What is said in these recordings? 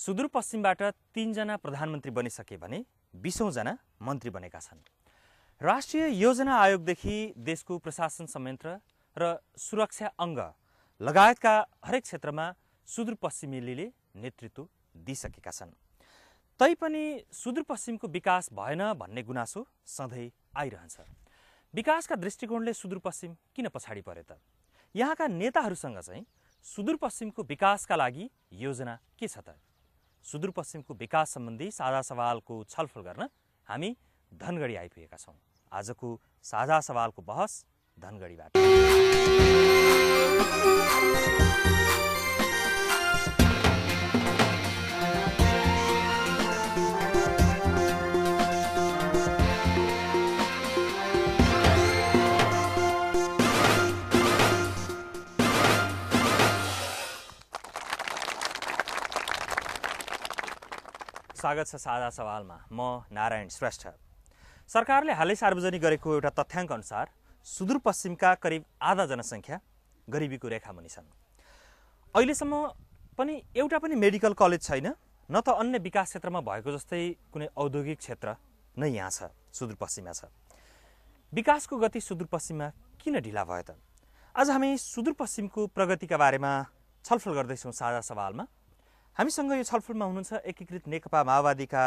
सुदूरपश्चिमबाट तिनजना प्रधानमन्त्री बनिसके भने बिसौँजना मन्त्री बनेका छन् राष्ट्रिय योजना आयोगदेखि देशको प्रशासन संयन्त्र र सुरक्षा अङ्ग लगायतका हरेक क्षेत्रमा सुदूरपश्चिमेलीले नेतृत्व दिइसकेका छन् तैपनि सुदूरपश्चिमको विकास भएन भन्ने गुनासो सधैँ आइरहन्छ विकासका दृष्टिकोणले सुदूरपश्चिम किन पछाडि परे त यहाँका नेताहरूसँग चाहिँ सुदूरपश्चिमको विकासका लागि योजना के छ त सुदूरपश्चिमको विकास सम्बन्धी साझा सवालको छलफल गर्न हामी धनगढी आइपुगेका छौँ आजको साझा सवालको बहस धनगढीबाट स्वागत छ साझा सवालमा म नारायण श्रेष्ठ सरकारले हालै सार्वजनिक गरेको एउटा तथ्याङ्क अनुसार सुदूरपश्चिमका करिब आधा जनसङ्ख्या गरिबीको रेखा मुनि छन् अहिलेसम्म पनि एउटा पनि मेडिकल कलेज छैन न त अन्य विकास क्षेत्रमा भएको जस्तै कुनै औद्योगिक क्षेत्र नै यहाँ छ सुदूरपश्चिममा छ विकासको गति सुदूरपश्चिममा किन ढिला भयो त आज हामी सुदूरपश्चिमको प्रगतिका बारेमा छलफल गर्दैछौँ साझा सवालमा हामीसँग यो छलफलमा हुनुहुन्छ एकीकृत नेकपा माओवादीका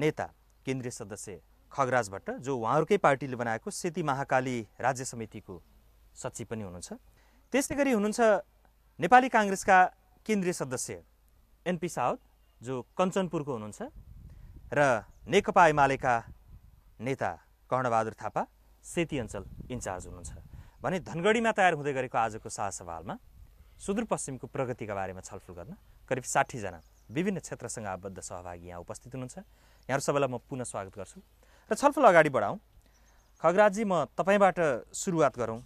नेता केन्द्रीय सदस्य खगराज भट्ट जो उहाँहरूकै पार्टीले बनाएको सेती महाकाली राज्य समितिको सचिव पनि हुनुहुन्छ त्यस्तै गरी हुनुहुन्छ नेपाली काङ्ग्रेसका केन्द्रीय सदस्य एनपी सावत जो कञ्चनपुरको हुनुहुन्छ र नेकपा एमालेका नेता कर्णबहादुर थापा सेती अञ्चल इन्चार्ज हुनुहुन्छ भने धनगढीमा तयार हुँदै गरेको आजको शाह सवालमा सुदूरपश्चिमको प्रगतिका बारेमा छलफल गर्न करिब साठीजना विभिन्न क्षेत्रसँग आबद्ध सहभागी यहाँ उपस्थित हुनुहुन्छ यहाँहरू सबैलाई म पुनः स्वागत गर्छु र छलफल अगाडि बढाउँ खगराजी म तपाईँबाट सुरुवात गरौँ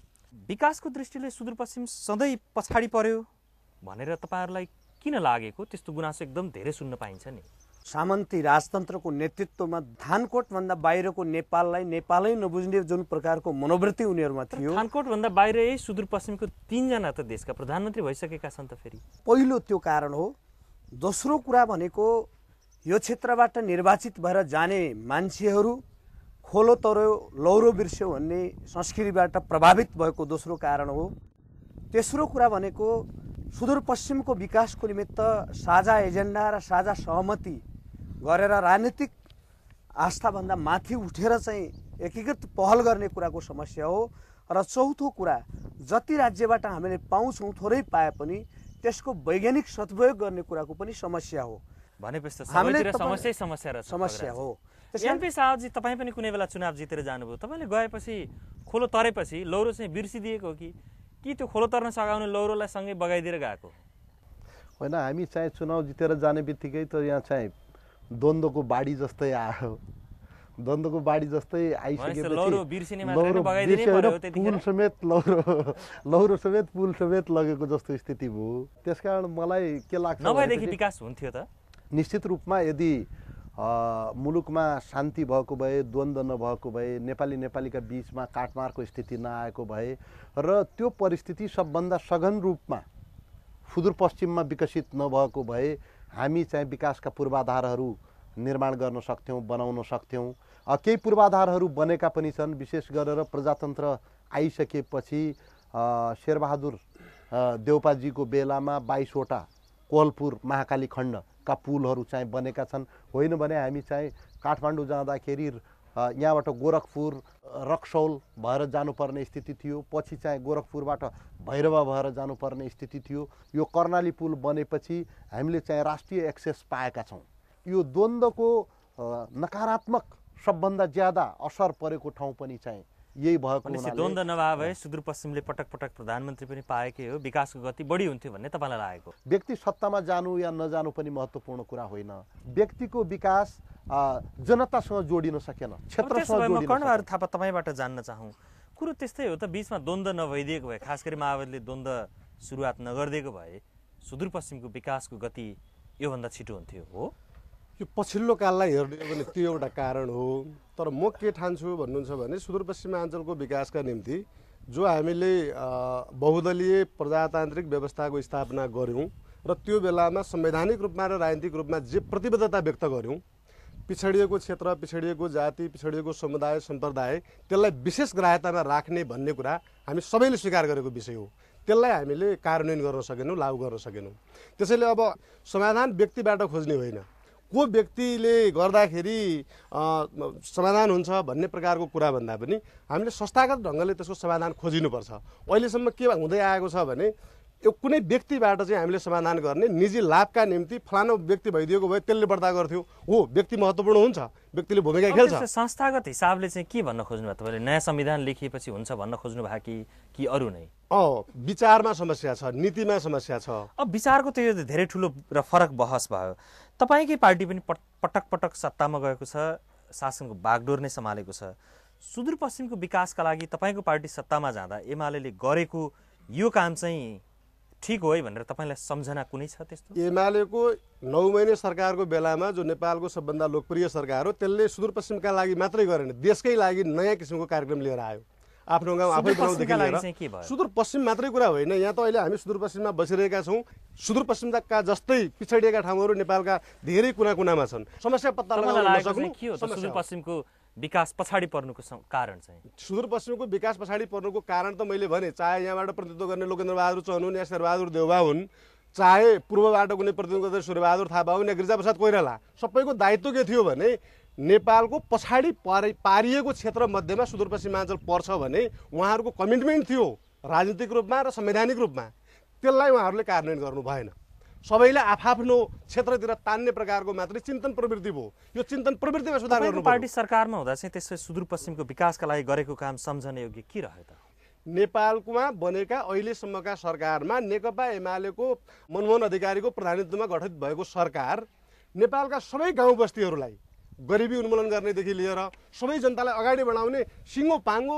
विकासको दृष्टिले सुदूरपश्चिम सधैँ पछाडि पर्यो भनेर तपाईँहरूलाई किन लागेको त्यस्तो गुनासो एकदम धेरै सुन्न पाइन्छ नि सामन्ती राजतन्त्रको नेतृत्वमा धानकोटभन्दा बाहिरको नेपाललाई नेपालै नबुझ्ने जुन प्रकारको मनोवृत्ति उनीहरूमा थियो धानकोटभन्दा बाहिर सुदूरपश्चिमको तिनजना त देशका प्रधानमन्त्री भइसकेका छन् त फेरि पहिलो त्यो कारण हो दोस्रो कुरा भनेको यो क्षेत्रबाट निर्वाचित भएर जाने मान्छेहरू खोलो तर्यो लौरो बिर्स्यो भन्ने संस्कृतिबाट प्रभावित भएको दोस्रो कारण हो तेस्रो कुरा भनेको सुदूरपश्चिमको विकासको निमित्त साझा एजेन्डा र साझा सहमति गरेर राजनीतिक आस्थाभन्दा माथि उठेर चाहिँ एकीकृत पहल गर्ने कुराको समस्या हो र चौथो कुरा जति राज्यबाट हामीले पाउँछौँ थोरै पाए पनि त्यसको वैज्ञानिक सदुपयोग गर्ने कुराको पनि समस्या हो भनेपछि समस्या समस्या समस्या हो एमपी शाहजी तपाईँ पनि कुनै बेला चुनाव जितेर जानुभयो तपाईँले गएपछि खोलो तरेपछि लौरो चाहिँ बिर्सिदिएको हो कि कि त्यो खोलो तर्न सघाउने लौरोलाई सँगै बगाइदिएर गएको होइन हामी चाहिँ चुनाव जितेर जाने बित्तिकै त यहाँ चाहिँ द्वन्द्वको बाढी जस्तै आयो द्वन्द्वको बाढी जस्तै आइसकेपछि पुल समेत लौरो लौरो समेत पुल समेत लगेको जस्तो स्थिति भयो त्यसकारण मलाई के लाग्छ विकास हुन्थ्यो त निश्चित रूपमा यदि मुलुकमा शान्ति भएको भए द्वन्द्व नभएको भए नेपाली नेपालीका बिचमा काटमारको स्थिति नआएको भए र त्यो परिस्थिति सबभन्दा सघन रूपमा सुदूरपश्चिममा विकसित नभएको भए हामी चाहिँ विकासका पूर्वाधारहरू निर्माण गर्न सक्थ्यौँ बनाउन सक्थ्यौँ केही पूर्वाधारहरू बनेका पनि छन् विशेष गरेर प्रजातन्त्र आइसकेपछि शेरबहादुर देउपाजीको बेलामा बाइसवटा कोलपुर महाकाली खण्डका पुलहरू चाहिँ बनेका छन् होइन भने हामी चाहिँ काठमाडौँ जाँदाखेरि यहाँबाट गोरखपुर रक्सौल भएर जानुपर्ने स्थिति थियो पछि चाहिँ गोरखपुरबाट भैरवा भएर जानुपर्ने स्थिति थियो यो कर्णाली पुल बनेपछि हामीले चाहिँ राष्ट्रिय एक्सेस पाएका छौँ यो द्वन्द्वको नकारात्मक सबभन्दा ज्यादा असर परेको ठाउँ पनि चाहिँ यही भएको द्वन्द नभए भए सुदूरपश्चिमले पटक पटक प्रधानमन्त्री पनि पाएकै हो विकासको गति बढी हुन्थ्यो भन्ने तपाईँलाई लागेको व्यक्ति सत्तामा जानु या नजानु पनि महत्त्वपूर्ण कुरा होइन व्यक्तिको विकास जनतासँग जोडिन सकेन क्षेत्रसँग कर्णबहादुर थापा तपाईँबाट जान्न चाहौँ कुरो त्यस्तै हो त बिचमा द्वन्द नभइदिएको भए खास गरी माओवादीले द्वन्द सुरुवात नगरिदिएको भए सुदूरपश्चिमको विकासको गति योभन्दा छिटो हुन्थ्यो हो यो पछिल्लो काललाई हेर्ने हो भने त्यो एउटा कारण हो तर म के ठान्छु भन्नुहुन्छ भने सुदूरपश्चिमाञ्चलको विकासका निम्ति जो हामीले बहुदलीय प्रजातान्त्रिक व्यवस्थाको स्थापना गऱ्यौँ र त्यो बेलामा संवैधानिक रूपमा र राजनीतिक रूपमा जे प्रतिबद्धता व्यक्त गऱ्यौँ पिछडिएको क्षेत्र पिछडिएको जाति पिछडिएको समुदाय सम्प्रदाय त्यसलाई विशेष ग्राह्यतामा राख्ने भन्ने कुरा हामी सबैले स्वीकार गरेको विषय हो त्यसलाई हामीले कार्यान्वयन गर्न सकेनौँ लागू गर्न सकेनौँ त्यसैले अब समाधान व्यक्तिबाट खोज्ने होइन को व्यक्तिले गर्दाखेरि समाधान हुन्छ भन्ने प्रकारको कुरा भन्दा पनि हामीले संस्थागत ढङ्गले त्यसको समाधान खोजिनुपर्छ अहिलेसम्म के हुँदै आएको छ भने यो कुनै व्यक्तिबाट चाहिँ हामीले समाधान गर्ने निजी लाभका निम्ति फलानु व्यक्ति भइदिएको भए त्यसले बढ्दा गर्थ्यो हो व्यक्ति महत्त्वपूर्ण हुन्छ व्यक्तिले भूमिका खेल्छ संस्थागत हिसाबले चाहिँ के भन्न खोज्नुभयो तपाईँले नयाँ संविधान लेखिएपछि हुन्छ भन्न खोज्नु भयो कि कि अरू नै अँ विचारमा समस्या छ नीतिमा समस्या छ अब विचारको त यो धेरै ठुलो र फरक बहस भयो तपाईँकै पार्टी पनि पटक पटक सत्तामा गएको छ शासनको बागडोर नै सम्हालेको छ सुदूरपश्चिमको विकासका लागि तपाईँको पार्टी सत्तामा जाँदा एमाले गरेको यो काम चाहिँ ठिक हो है भनेर तपाईँलाई सम्झना कुनै छ त्यस्तो एमालेको नौ महिने सरकारको बेलामा जो नेपालको सबभन्दा लोकप्रिय सरकार हो त्यसले सुदूरपश्चिमका लागि मात्रै गरेन देशकै लागि नयाँ किसिमको कार्यक्रम लिएर आयो आफ्नो गाउँ आफै बनाउँदेखि लिएर सुदूरपश्चिम मात्रै कुरा होइन यहाँ त अहिले हामी सुदूरपश्चिममा बसिरहेका छौँ सुदूरपश्चिमका जस्तै पिछडिएका ठाउँहरू नेपालका धेरै कुना कुनामा छन् समस्या पत्ता सुदूरपश्चिमको विकास पछाडि पर्नुको कारण चाहिँ सुदूरपश्चिमको विकास पछाडि पर्नुको कारण त मैले भने चाहे यहाँबाट प्रतिनिधित्व गर्ने लोकेन्द्रबहादुर चहन हुन् या शेरबहादुर देउबा हुन् चाहे पूर्वबाट कुनै प्रतिनिधित्व गर्ने सूर्यबहादुर थापा हुन् या गिरिजाप्रसाद कोइराला सबैको दायित्व के थियो भने नेपालको पछाडि पारि पारिएको क्षेत्रमध्येमा सुदूरपश्चिमाञ्चल पर्छ भने उहाँहरूको कमिटमेन्ट थियो राजनीतिक रूपमा र संवैधानिक रूपमा त्यसलाई उहाँहरूले कार्यान्वयन गर्नु भएन सबैले आफआफ्नो क्षेत्रतिर तान्ने प्रकारको मात्रै चिन्तन प्रवृत्ति भयो यो चिन्तन प्रवृत्तिमा सुधार गर्नु पार्टी सरकारमा हुँदा चाहिँ त्यसै सुदूरपश्चिमको विकासका लागि गरेको काम सम्झने योग्य के रह्यो त नेपालमा बनेका अहिलेसम्मका सरकारमा नेकपा एमालेको मनमोहन अधिकारीको प्रधानित्वमा गठित भएको सरकार नेपालका सबै गाउँ बस्तीहरूलाई गरिबी उन्मूलन गर्नेदेखि लिएर सबै जनतालाई अगाडि बढाउने सिङ्गो पाङ्गो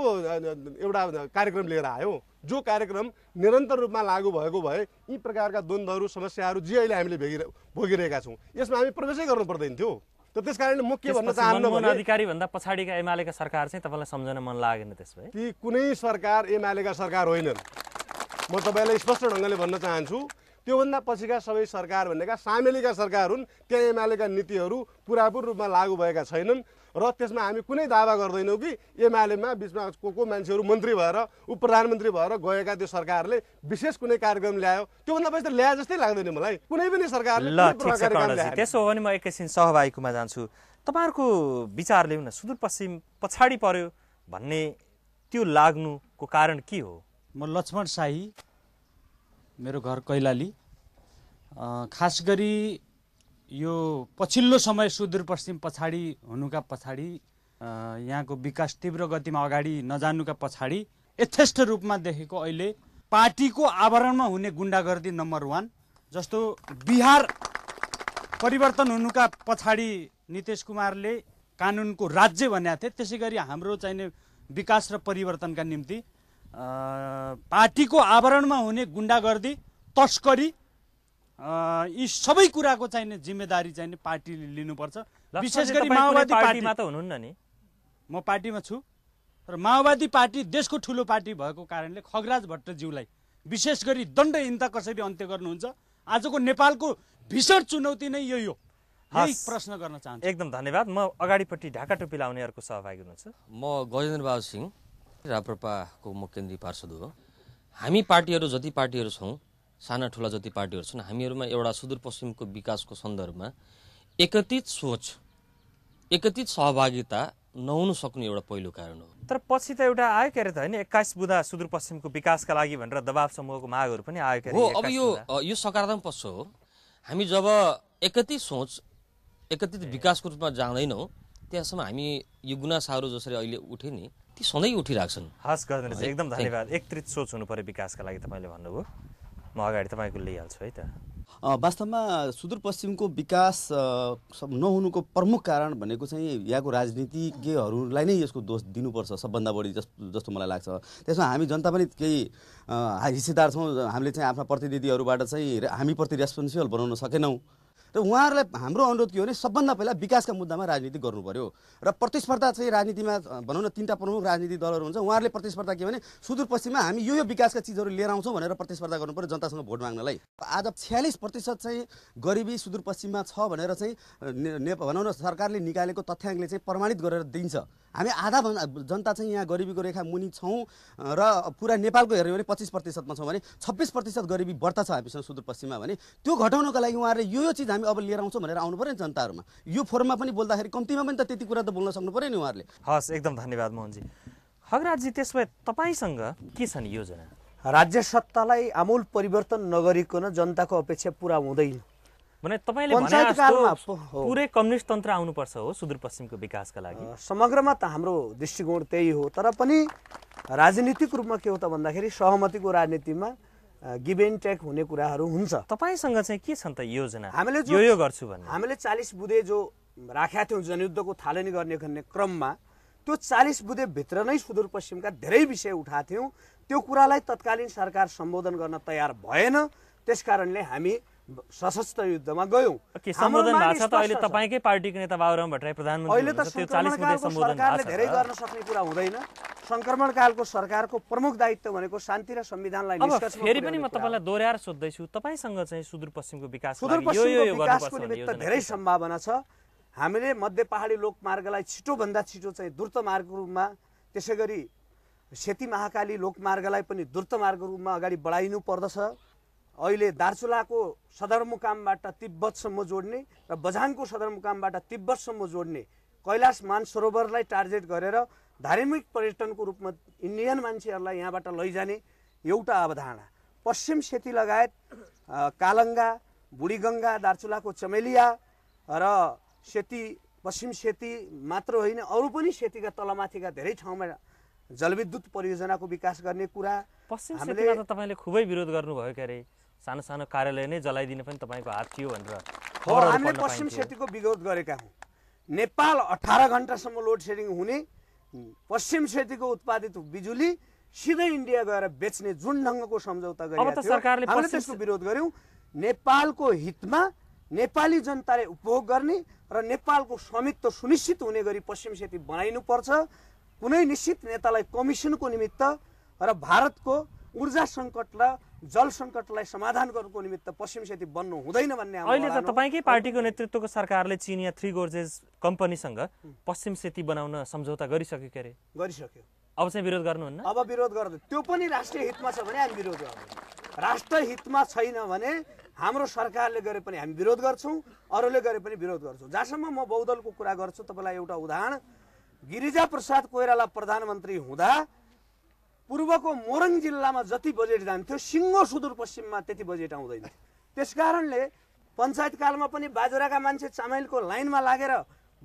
एउटा कार्यक्रम लिएर आयो जो कार्यक्रम निरन्तर रूपमा लागु भएको भए यी प्रकारका द्वन्द्वहरू समस्याहरू जे अहिले हामीले भेगिरह भोगिरहेका छौँ यसमा हामी प्रवेशै गर्नु पर्दैन थियो त त्यस कारणले म के भन्न चाहन्न अधिकारी भन्दा पछाडिका एमालेका सरकार चाहिँ तपाईँलाई सम्झन मन लागेन भए ती कुनै सरकार एमालेका सरकार होइनन् म तपाईँलाई स्पष्ट ढङ्गले भन्न चाहन्छु त्योभन्दा पछिका सबै सरकार भनेका सामेलीका सरकार हुन् त्यहाँ एमालेका नीतिहरू पुरापुर रूपमा लागू भएका छैनन् र त्यसमा हामी कुनै दावा गर्दैनौँ कि एमालेमा बिचमा को को मान्छेहरू मन्त्री भएर उप प्रधानमन्त्री भएर गएका त्यो सरकारले विशेष कुनै कार्यक्रम ल्यायो त्योभन्दा पछि त ल्याए जस्तै लाग्दैन मलाई कुनै पनि सरकारले त्यसो हो भने म एकैछिन सहभागीकोमा जान्छु तपाईँहरूको विचार ल्याउन सुदूरपश्चिम पछाडि पर्यो भन्ने त्यो लाग्नुको कारण के हो म लक्ष्मण शाही मेरो घर कैलाली खास गरी यो पछिल्लो समय सुदूरपश्चिम पछाडि हुनुका पछाडि यहाँको विकास तीव्र गतिमा अगाडि नजानुका पछाडि यथेष्ट रूपमा देखेको अहिले पार्टीको आवरणमा हुने गुन्डागर्दी नम्बर वान जस्तो बिहार परिवर्तन हुनुका पछाडि नितेश कुमारले कानुनको राज्य भनेको थिए त्यसै गरी हाम्रो चाहिने विकास र परिवर्तनका निम्ति पार्टीको आवरणमा हुने गुन्डागर्दी तस्करी यी सबै कुराको चाहिने जिम्मेदारी चाहिने पार्टीले लिनुपर्छ विशेष गरी माओवादी पार्टीमा त हुनुहुन्न नि म पार्टीमा छु र माओवादी पार्टी देशको ठुलो पार्टी भएको कारणले खगराज भट्टज्यूलाई विशेष गरी दण्डहीनता कसरी अन्त्य गर्नुहुन्छ आजको नेपालको भीषण चुनौती नै यही हो प्रश्न गर्न चाहन्छु एकदम धन्यवाद म अगाडिपट्टि ढाका टोपी लाउनेहरूको सहभागी हुनुहुन्छ म गजेन्द्र बहादुर सिंह राप्रपाको म केन्द्रीय पार्षद हो हामी पार्टीहरू जति पार्टीहरू छौँ साना ठुला जति पार्टीहरू छन् हामीहरूमा एउटा सुदूरपश्चिमको विकासको सन्दर्भमा एकत्रित सोच एकत्रित सहभागिता नहुनु सक्ने एउटा पहिलो कारण हो तर पछि त एउटा आयो के अरे त होइन एक्काइस बुधा सुदूरपश्चिमको विकासका लागि भनेर दबाव समूहको मागहरू पनि आयो हो अब यो यो सकारात्मक पक्ष हो हामी जब एकत्रित सोच एकत्रित विकासको रूपमा जाँदैनौँ त्यहाँसम्म हामी यो गुनासाहरू जसरी अहिले उठे नि कि सधैँ उठिरहेको छन् हस् गर्दैन एकदम धन्यवाद एकत्रित सोच हुनु पऱ्यो विकासका लागि तपाईँले भन्नुभयो म अगाडि तपाईँको लिइहाल्छु है त वास्तवमा सुदूरपश्चिमको विकास नहुनुको प्रमुख कारण भनेको चाहिँ यहाँको राजनीतिज्ञहरूलाई नै यसको दोष दिनुपर्छ सबभन्दा बढी जस जस्तो मलाई लाग्छ त्यसमा हामी जनता पनि केही हिस्सेदार छौँ हामीले चाहिँ आफ्ना प्रतिनिधिहरूबाट चाहिँ हामीप्रति रेस्पोन्सिबल बनाउन सकेनौँ र उहाँहरूलाई हाम्रो अनुरोध के हो भने सबभन्दा पहिला विकासका मुद्दामा राजनीति गर्नु पर्यो र प्रतिस्पर्धा चाहिँ राजनीतिमा भनौँ न तिनवटा प्रमुख राजनीतिक दलहरू हुन्छ उहाँहरूले प्रतिस्पर्धा के भने सुदूरपश्चिममा हामी यो यो विकासका चिजहरू लिएर आउँछौँ भनेर प्रतिस्पर्धा गर्नु पऱ्यो जनतासँग भोट माग्नलाई आज छ्यालिस प्रतिशत चाहिँ गरिबी सुदूरपश्चिममा छ भनेर चाहिँ भनौँ न सरकारले निकालेको तथ्याङ्कले चाहिँ प्रमाणित गरेर दिन्छ हामी आधा जनता चाहिँ यहाँ गरिबीको रेखा मुनि छौँ र पुरा नेपालको हेऱ्यो भने पच्चिस प्रतिशतमा छौँ भने छब्बिस प्रतिशत गरिबी बढ्ता छ हामीसँग सुदूरपश्चिममा भने त्यो घटाउनको लागि उहाँहरूले यो यो चिज हामी अब लिएर आउँछौँ भनेर आउनु पऱ्यो नि जनताहरूमा यो फोरममा पनि बोल्दाखेरि कम्तीमा पनि त त्यति कुरा त बोल्न सक्नु पऱ्यो नि उहाँहरूले हस् एकदम धन्यवाद मोहनजी हगराजी त्यसो भए तपाईँसँग के छन् योजना राज्य सत्तालाई आमूल परिवर्तन नगरिकन जनताको अपेक्षा पुरा हुँदैन भने तपाईँले पुरै कम्युनिस्ट तन्त्र आउनुपर्छ हो सुदूरपश्चिमको विकासका लागि समग्रमा त हाम्रो दृष्टिकोण त्यही हो तर पनि राजनीतिक रूपमा के हो त भन्दाखेरि सहमतिको राजनीतिमा गिभ एन्ड टेक हुने कुराहरू हुन्छ तपाईँसँग चाहिँ के छन् त योजना हामीले यो यो गर्छु भन्ने हामीले चालिस बुधे जो राखेका थियौँ जनयुद्धको थालनी गर्ने भन्ने क्रममा त्यो चालिस बुधेभित्र नै सुदूरपश्चिमका धेरै विषय उठाएको थियौँ त्यो कुरालाई तत्कालीन सरकार सम्बोधन गर्न तयार भएन त्यस हामी सशस्त्र युद्धमा गयौँ सम्बोधन भएको छ त अहिले तपाईँकै पार्टीको नेता बाबुराम भट्टराई प्रधानमन्त्री सरकारले धेरै गर्न सक्ने कुरा हुँदैन संक्रमण कालको सरकारको प्रमुख दायित्व भनेको शान्ति र संविधानलाई फेरि पनि म तपाईँलाई दोहोऱ्याएर सोध्दैछु तपाईँसँग चाहिँ सुदूरपश्चिमको विकास सुदूरपश्चिमको विकासको निमित्त धेरै सम्भावना छ हामीले मध्य पहाडी लोकमार्गलाई छिटोभन्दा छिटो चाहिँ द्रुत मार्गको रूपमा त्यसै गरी सेती महाकाली लोकमार्गलाई पनि द्रुत मार्गको रूपमा अगाडि बढाइनु पर्दछ अहिले दार्चुलाको सदरमुकामबाट तिब्बतसम्म जोड्ने र बझाङको सदरमुकामबाट तिब्बतसम्म जोड्ने कैलाश मानसरोवरलाई टार्गेट गरेर धार्मिक पर्यटनको रूपमा इन्डियन मान्छेहरूलाई यहाँबाट लैजाने एउटा अवधारणा पश्चिम सेती लगायत कालङ्गा बुढीगङ्गा दार्चुलाको चमेलिया र सेती पश्चिम सेती मात्र होइन अरू पनि सेतीका तलमाथिका धेरै ठाउँमा जलविद्युत परियोजनाको विकास गर्ने कुरा पश्चिम सेतीमा त तपाईँले खुबै विरोध गर्नुभयो के अरे सानो सानो कार्यालय नै जलाइदिने पनि तपाईँको हात थियो भनेर हामीले पश्चिम सेतीको विरोध गरेका हौँ नेपाल अठार घन्टासम्म लोड सेडिङ हुने पश्चिम सेतीको उत्पादित बिजुली सिधै इन्डिया गएर बेच्ने जुन ढङ्गको सम्झौता गरेको त्यसको विरोध गर्यौँ नेपालको हितमा नेपाली जनताले उपभोग गर्ने र नेपालको स्वामित्व सुनिश्चित हुने गरी पश्चिम सेती बनाइनुपर्छ कुनै निश्चित नेतालाई कमिसनको निमित्त र भारतको ऊर्जा सङ्कट र जल सङ्कटलाई समाधान गर्नुको निमित्त पश्चिम सेती बन्नु हुँदैन भन्ने अहिले त तपाईँकै पार्टीको नेतृत्वको सरकारले या थ्री गोर्जेज कम्पनीसँग पश्चिम सेती बनाउन सम्झौता गरिसक्यो के अरे गरिसक्यो अब चाहिँ विरोध गर्नुहुन्न अब विरोध गर्दै त्यो पनि राष्ट्रिय हितमा छ भने हामी विरोध गर्दैनौँ राष्ट्र हितमा छैन भने हाम्रो सरकारले गरे पनि हामी विरोध गर्छौँ अरूले गरे पनि विरोध गर्छौँ जहाँसम्म म बहुदलको कुरा गर्छु तपाईँलाई एउटा उदाहरण गिरिजा प्रसाद कोइराला प्रधानमन्त्री हुँदा पूर्वको मोरङ जिल्लामा जति बजेट जान्थ्यो सिङ्गो सुदूरपश्चिममा त्यति बजेट आउँदैन त्यस कारणले कालमा पनि बाजुराका मान्छे चामेलको लाइनमा लागेर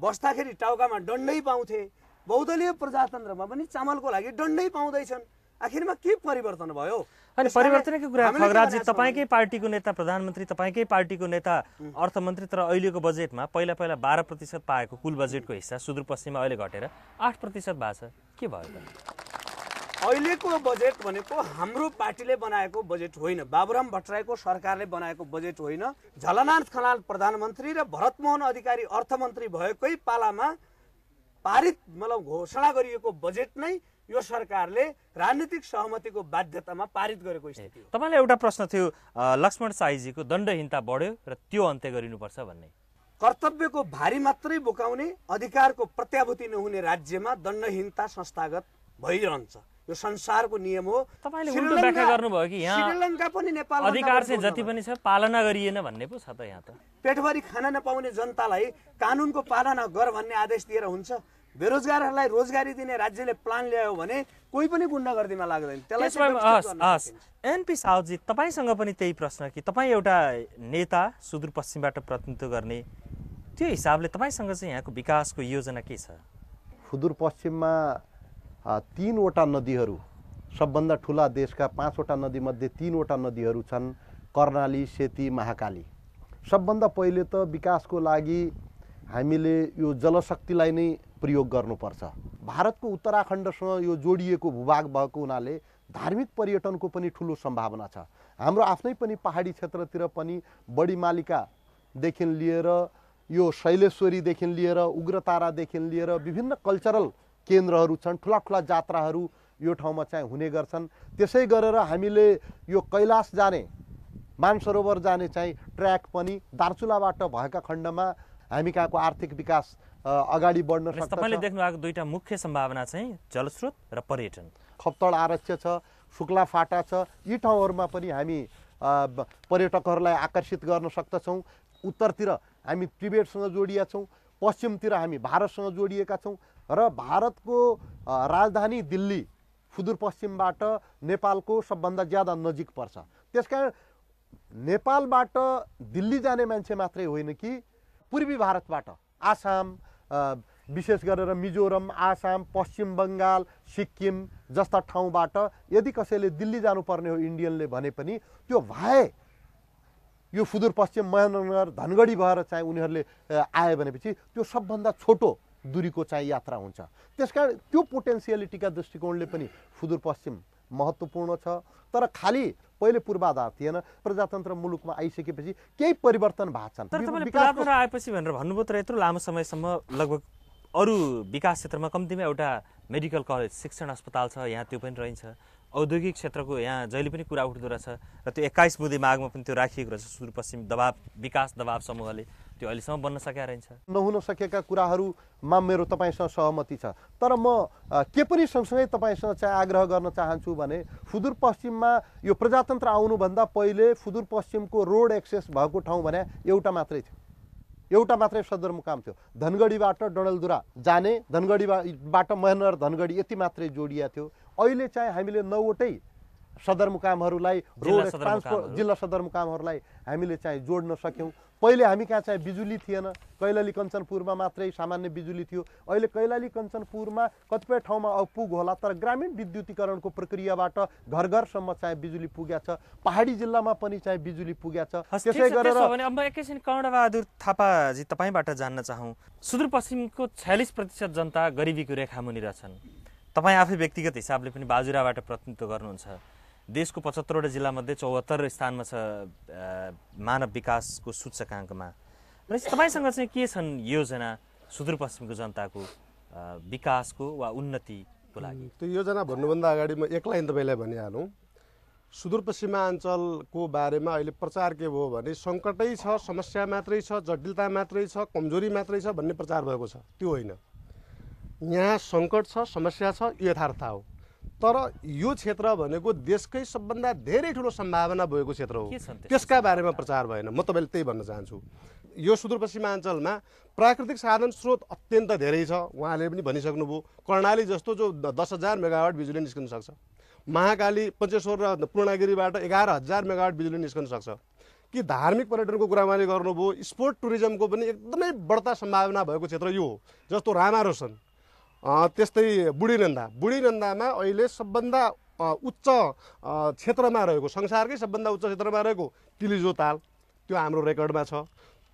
बस्दाखेरि टाउकामा डन्डै पाउँथे बहुदलीय प्रजातन्त्रमा पनि चामलको लागि डन्डै पाउँदैछन् आखिरमा के परिवर्तन भयो अनि परिवर्तनकै कुरा खगराजी तपाईँकै पार्टीको नेता प्रधानमन्त्री तपाईँकै पार्टीको नेता अर्थमन्त्री तर अहिलेको बजेटमा पहिला पहिला बाह्र प्रतिशत पाएको कुल बजेटको हिस्सा सुदूरपश्चिममा अहिले घटेर आठ प्रतिशत भएको छ के भयो त अहिलेको बजेट भनेको हाम्रो पार्टीले बनाएको बजेट होइन बाबुराम भट्टराईको सरकारले बनाएको बजेट होइन झलनाथ खनाल प्रधानमन्त्री र भरतमोहन अधिकारी अर्थमन्त्री भएकै पालामा पारित मतलब घोषणा गरिएको बजेट नै यो सरकारले राजनीतिक सहमतिको बाध्यतामा पारित गरेको स्थिति तपाईँलाई एउटा प्रश्न थियो लक्ष्मण साईजीको दण्डहीनता बढ्यो र त्यो अन्त्य गरिनुपर्छ भन्ने कर्तव्यको भारी मात्रै बोकाउने अधिकारको प्रत्याभूति नहुने राज्यमा दण्डहीनता संस्थागत भइरहन्छ यो संसारको नियम हो व्याख्या गर्नुभयो कि यहाँ श्रीलङ्का पनि नेपाल अधिकार चाहिँ जति पनि छ पालना गरिएन भन्ने पो छ त यहाँ त पेटभरि खाना नपाउने जनतालाई कानुनको पालना गर भन्ने आदेश दिएर हुन्छ बेरोजगारहरूलाई रोजगारी दिने राज्यले प्लान ल्यायो भने कोही पनि गुन्डागर्दीमा लाग्दैन त्यसलाई एनपी साउजी तपाईँसँग पनि त्यही प्रश्न कि तपाईँ एउटा नेता सुदूरपश्चिमबाट प्रतिनिधित्व गर्ने त्यो हिसाबले तपाईँसँग चाहिँ यहाँको विकासको योजना के छ सुदूरपश्चिममा तिनवटा नदीहरू सबभन्दा ठुला देशका पाँचवटा नदीमध्ये तिनवटा नदीहरू छन् कर्णाली सेती महाकाली सबभन्दा पहिले त विकासको लागि हामीले यो जलशक्तिलाई नै प्रयोग गर्नुपर्छ भारतको उत्तराखण्डसँग यो जोडिएको भूभाग भएको हुनाले धार्मिक पर्यटनको पनि ठुलो सम्भावना छ हाम्रो आफ्नै पनि पहाडी क्षेत्रतिर पनि बढी मालिकादेखि लिएर यो शैलेश्वरीदेखि लिएर उग्रतारादेखि लिएर विभिन्न कल्चरल केन्द्रहरू छन् ठुला ठुला जात्राहरू यो ठाउँमा चाहिँ हुने गर्छन् त्यसै गरेर हामीले यो कैलाश जाने मानसरोवर जाने चाहिँ ट्र्याक पनि दार्चुलाबाट भएका खण्डमा हामी कहाँको आर्थिक विकास अगाडि बढ्न सक्छ तपाईँले देख्नु भएको दुईवटा मुख्य सम्भावना चाहिँ जलस्रोत र पर्यटन खप्तड आरक्ष छ शुक्ला फाटा छ यी ठाउँहरूमा पनि हामी पर्यटकहरूलाई आकर्षित गर्न सक्दछौँ उत्तरतिर हामी तिबेटसँग जोडिया छौँ पश्चिमतिर हामी भारतसँग जोडिएका छौँ र भारतको राजधानी दिल्ली सुदूरपश्चिमबाट नेपालको सबभन्दा ज्यादा नजिक पर्छ त्यसकारण नेपालबाट दिल्ली जाने मान्छे मात्रै होइन कि पूर्वी भारतबाट आसाम विशेष गरेर मिजोरम आसाम पश्चिम बङ्गाल सिक्किम जस्ता ठाउँबाट यदि कसैले दिल्ली जानुपर्ने हो इन्डियनले भने पनि त्यो भए यो सुदूरपश्चिम महेन्द्रनगर धनगढी भएर चाहिँ उनीहरूले आयो भनेपछि त्यो सबभन्दा छोटो दुरीको चाहिँ यात्रा हुन्छ त्यस कारण त्यो पोटेन्सियालिटीका दृष्टिकोणले पनि सुदूरपश्चिम महत्त्वपूर्ण छ तर खालि पहिले पूर्वाधार थिएन प्रजातन्त्र मुलुकमा आइसकेपछि केही परिवर्तन भएको छन् आएपछि भनेर भन्नुभयो तर यत्रो लामो समयसम्म लगभग अरू विकास क्षेत्रमा कम्तीमा एउटा मेडिकल कलेज शिक्षण अस्पताल छ यहाँ त्यो पनि रहन्छ औद्योगिक क्षेत्रको यहाँ जहिले पनि कुरा उठ्दो रहेछ र त्यो एक्काइस बुधे मागमा पनि त्यो राखिएको रहेछ सुदूरपश्चिम दबाब विकास दबाब समूहले त्यो अहिलेसम्म बन्न सकेका रहेछ नहुन सकेका कुराहरूमा मेरो तपाईँसँग सहमति छ तर म के पनि सँगसँगै तपाईँसँग चाहिँ आग्रह गर्न चाहन्छु भने सुदूरपश्चिममा यो प्रजातन्त्र आउनुभन्दा पहिले सुदूरपश्चिमको रोड एक्सेस भएको ठाउँ भने एउटा मात्रै थियो एउटा मात्रै सदरमुकाम थियो धनगढीबाट डडलधुरा जाने धनगढीबाट महेन्द्र धनगढी यति मात्रै जोडिया थियो अहिले चाहिँ हामीले नौवटै सदरमुकामहरूलाई रोड ट्रान्सपोर्ट जिल्ला सदरमुकामहरूलाई हामीले चाहिँ जोड्न सक्यौँ पहिले हामी कहाँ चाहिँ बिजुली थिएन कैलाली कञ्चनपुरमा मात्रै सामान्य बिजुली थियो अहिले कैलाली कञ्चनपुरमा कतिपय ठाउँमा अब पुग होला तर ग्रामीण विद्युतीकरणको प्रक्रियाबाट घर घरसम्म चाहिँ बिजुली पुग्या छ पहाडी जिल्लामा पनि चाहिँ बिजुली पुग्या छ त्यसै गरेर एकैछिन कर्णबहादुर थापाजी तपाईँबाट जान्न चाहौँ सुदूरपश्चिमको छयालिस प्रतिशत जनता गरिबीको रेखा मुनि रहेछन् तपाईँ आफै व्यक्तिगत हिसाबले पनि बाजुराबाट प्रतिनिधित्व गर्नुहुन्छ देशको पचहत्तरवटा जिल्लामध्ये चौहत्तर स्थानमा छ मानव विकासको सूचकाङ्कमा र तपाईँसँग चाहिँ के छन् योजना सुदूरपश्चिमको जनताको विकासको वा उन्नतिको लागि त्यो योजना भन्नुभन्दा अगाडि म एक लाइन तपाईँलाई भनिहालौँ सुदूरपश्चिमाञ्चलको बारेमा अहिले प्रचार के भयो भने सङ्कटै छ समस्या मात्रै छ जटिलता मात्रै छ कमजोरी मात्रै छ भन्ने प्रचार भएको छ त्यो होइन यहाँ सङ्कट छ समस्या छ यथार्थ हो तर यो क्षेत्र भनेको देशकै सबभन्दा धेरै ठुलो सम्भावना भएको क्षेत्र हो त्यसका बारेमा प्रचार भएन म तपाईँले त्यही भन्न चाहन्छु यो सुदूरपश्चिमाञ्चलमा प्राकृतिक साधन स्रोत अत्यन्त धेरै छ उहाँले पनि भनिसक्नुभयो कर्णाली जस्तो जो दस हजार मेगावाट बिजुली निस्कन सक्छ महाकाली पञ्चेश्वर र पूर्णगिरीबाट एघार हजार मेगावाट बिजुली निस्कन सक्छ कि धार्मिक पर्यटनको कुरा उहाँले गर्नुभयो स्पोर्ट टुरिज्मको पनि एकदमै बढ्ता सम्भावना भएको क्षेत्र यो हो जस्तो रामा त्यस्तै बुढीनन्दा बुढीनन्दामा अहिले सबभन्दा उच्च क्षेत्रमा रहेको संसारकै सबभन्दा उच्च क्षेत्रमा रहेको तिलिजो ताल त्यो हाम्रो रेकर्डमा छ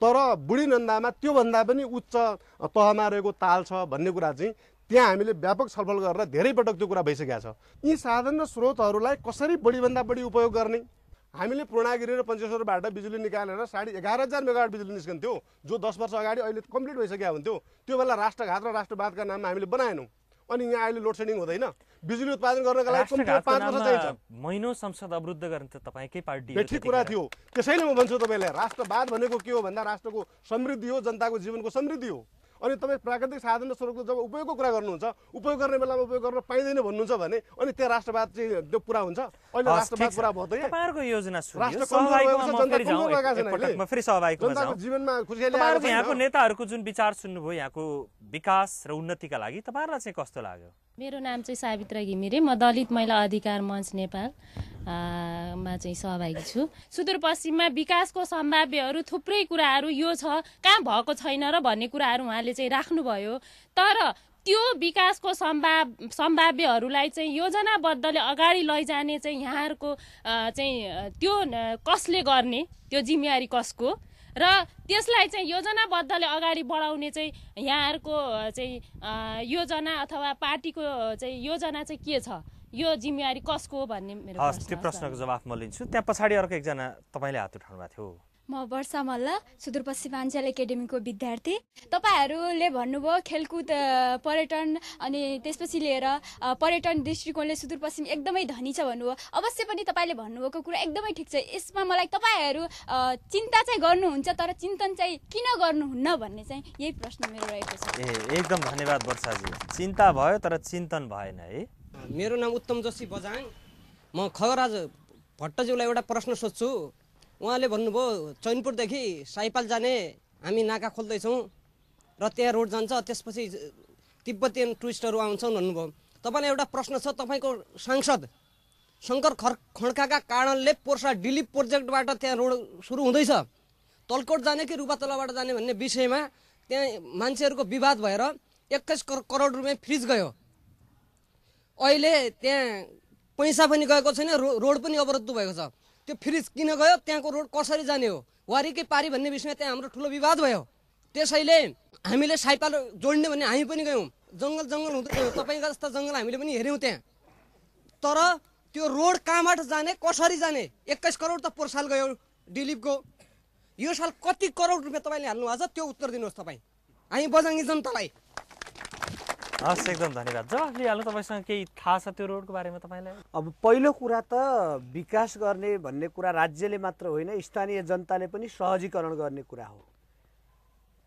तर बुढीनन्दामा त्योभन्दा पनि उच्च तहमा रहेको ताल छ भन्ने कुरा चाहिँ त्यहाँ हामीले व्यापक छलफल गरेर धेरै पटक त्यो कुरा भइसकेको छ यी साधन र स्रोतहरूलाई कसरी बढीभन्दा बढी उपयोग गर्ने हामीले पूर्णागिरी र पञ्चेश्वरबाट बिजुली निकालेर साढे एघार हजार मेगावाट बिजुली निस्कन्थ्यो जो दस वर्ष अगाडि अहिले कम्प्लिट भइसकेको हुन्थ्यो त्यो बेला राष्ट्रघात र राष्ट्रवादका नाममा हामीले बनाएनौँ अनि यहाँ अहिले लोड सेडिङ हुँदैन बिजुली उत्पादन गर्नको लागि वर्ष चाहिन्छ महिनौ संसद अवरुद्ध गर्ने त तपाईँकै पार्टी ठिक कुरा थियो त्यसैले म भन्छु तपाईँलाई राष्ट्रवाद भनेको के हो भन्दा राष्ट्रको समृद्धि हो जनताको जीवनको समृद्धि हो अनि तपाईँ प्राकृतिक साधन र स्रोतको जब उपयोगको कुरा गर्नुहुन्छ उपयोग गर्ने बेलामा उपयोग गर्न पाइँदैन भन्नुहुन्छ भने अनि त्यहाँ राष्ट्रवाद चाहिँ त्यो पुरा हुन्छ अहिले राष्ट्रवाद पुरा भयो त यहाँको नेताहरूको जुन विचार सुन्नुभयो यहाँको विकास र उन्नतिका लागि तपाईँहरूलाई चाहिँ कस्तो लाग्यो मेरो नाम चाहिँ सावित्रा घिमिरे म दलित महिला अधिकार मञ्च नेपाल मा चाहिँ सहभागी छु सुदूरपश्चिममा विकासको सम्भाव्यहरू थुप्रै कुराहरू यो छ कहाँ भएको छैन र भन्ने कुराहरू उहाँले चाहिँ राख्नुभयो तर त्यो विकासको सम्भाव सम्भाव्यहरूलाई चाहिँ योजनाबद्धले अगाडि लैजाने चाहिँ यहाँहरूको चाहिँ त्यो कसले गर्ने त्यो जिम्मेवारी कसको र त्यसलाई चाहिँ योजनाबद्धले अगाडि बढाउने चाहिँ यहाँहरूको चाहिँ योजना अथवा पार्टीको चाहिँ योजना चाहिँ के छ यो जिम्मेवारी कसको भन्ने मेरो त्यो प्रश्नको जवाफ म लिन्छु त्यहाँ पछाडि अर्को एकजना तपाईँले हात उठाउनु भएको थियो म वर्षा मल्ल सुदूरपश्चिमाञ्चल एकाडेमीको विद्यार्थी तपाईँहरूले भन्नुभयो खेलकुद पर्यटन अनि त्यसपछि लिएर पर्यटन दृष्टिकोणले सुदूरपश्चिम एकदमै धनी छ भन्नुभयो अवश्य पनि तपाईँले भन्नुभएको कुरा एकदमै ठिक छ यसमा मलाई तपाईँहरू चिन्ता चाहिँ गर्नुहुन्छ तर चिन्तन चाहिँ किन गर्नुहुन्न भन्ने चाहिँ यही प्रश्न मेरो रहेको छ ए एकदम धन्यवाद वर्षाजी चिन्ता भयो तर चिन्तन भएन है मेरो नाम उत्तम जोशी बजाङ म खगराज भट्टज्यूलाई एउटा प्रश्न सोध्छु उहाँले भन्नुभयो चैनपुरदेखि साइपाल जाने हामी नाका खोल्दैछौँ र त्यहाँ रोड जान्छ त्यसपछि तिब्बतीयन टुरिस्टहरू आउँछन् भन्नुभयो तपाईँलाई एउटा प्रश्न छ तपाईँको सांसद शङ्कर खर खड्काका कारणले पोर्सा डिलिप प्रोजेक्टबाट त्यहाँ रोड सुरु हुँदैछ तलकोट जाने कि रुपातलाबाट जाने भन्ने विषयमा त्यहाँ मान्छेहरूको विवाद भएर एक्काइस करोड रुपियाँ फ्रिज गयो अहिले त्यहाँ पैसा पनि गएको छैन रोड पनि अवरुद्ध भएको छ त्यो फ्रिज किन गयो त्यहाँको रोड कसरी जाने हो वारिकै पारी भन्ने विषयमा त्यहाँ हाम्रो ठुलो विवाद भयो त्यसैले हामीले साइपाल जोड्ने भने हामी पनि गयौँ जङ्गल जङ्गल हुँदै गयौँ तपाईँको जस्ता जङ्गल हामीले पनि हेऱ्यौँ त्यहाँ तर त्यो रोड कहाँबाट जाने कसरी जाने एक्काइस करोड त पोहोर साल गयो डिलिपको यो साल कति करोड रुपियाँ तपाईँले हाल्नु भएको छ त्यो उत्तर दिनुहोस् तपाईँ हामी बजाङ्गी जनतालाई हस् एकदम धन्यवाद जवाफ लिइहाल्नु तपाईँसँग केही थाहा छ त्यो रोडको बारेमा तपाईँलाई अब पहिलो कुरा त विकास गर्ने भन्ने कुरा राज्यले मात्र होइन स्थानीय जनताले पनि सहजीकरण गर्ने कुरा हो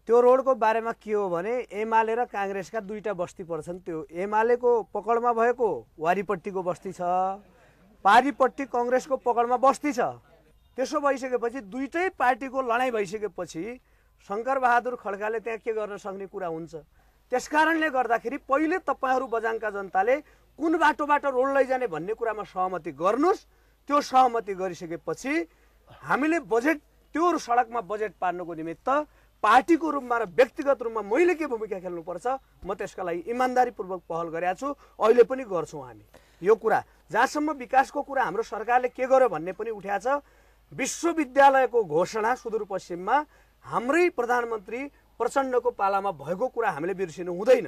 त्यो रोडको बारेमा के हो भने एमाले र काङ्ग्रेसका दुईवटा बस्ती पर्छन् त्यो एमालेको पकडमा भएको वारीपट्टिको बस्ती छ पारिपट्टि कङ्ग्रेसको पकडमा बस्ती छ त्यसो भइसकेपछि दुइटै पार्टीको लडाइँ भइसकेपछि शङ्करबहादुर खड्काले त्यहाँ के गर्न सक्ने कुरा हुन्छ त्यस कारणले गर्दाखेरि पहिले तपाईँहरू बजाङका जनताले कुन बाटोबाट रोड लैजाने भन्ने कुरामा सहमति गर्नुहोस् त्यो सहमति गरिसकेपछि हामीले बजेट त्यो सडकमा बजेट पार्नुको निमित्त पार्टीको रूपमा र व्यक्तिगत रूपमा मैले के भूमिका खेल्नुपर्छ म त्यसका लागि इमान्दारीपूर्वक पहल गरेका छु अहिले पनि गर्छौँ हामी यो कुरा जहाँसम्म विकासको कुरा हाम्रो सरकारले के गर्यो भन्ने पनि उठाएको छ विश्वविद्यालयको घोषणा सुदूरपश्चिममा हाम्रै प्रधानमन्त्री प्रचण्डको पालामा भएको कुरा हामीले बिर्सिनु हुँदैन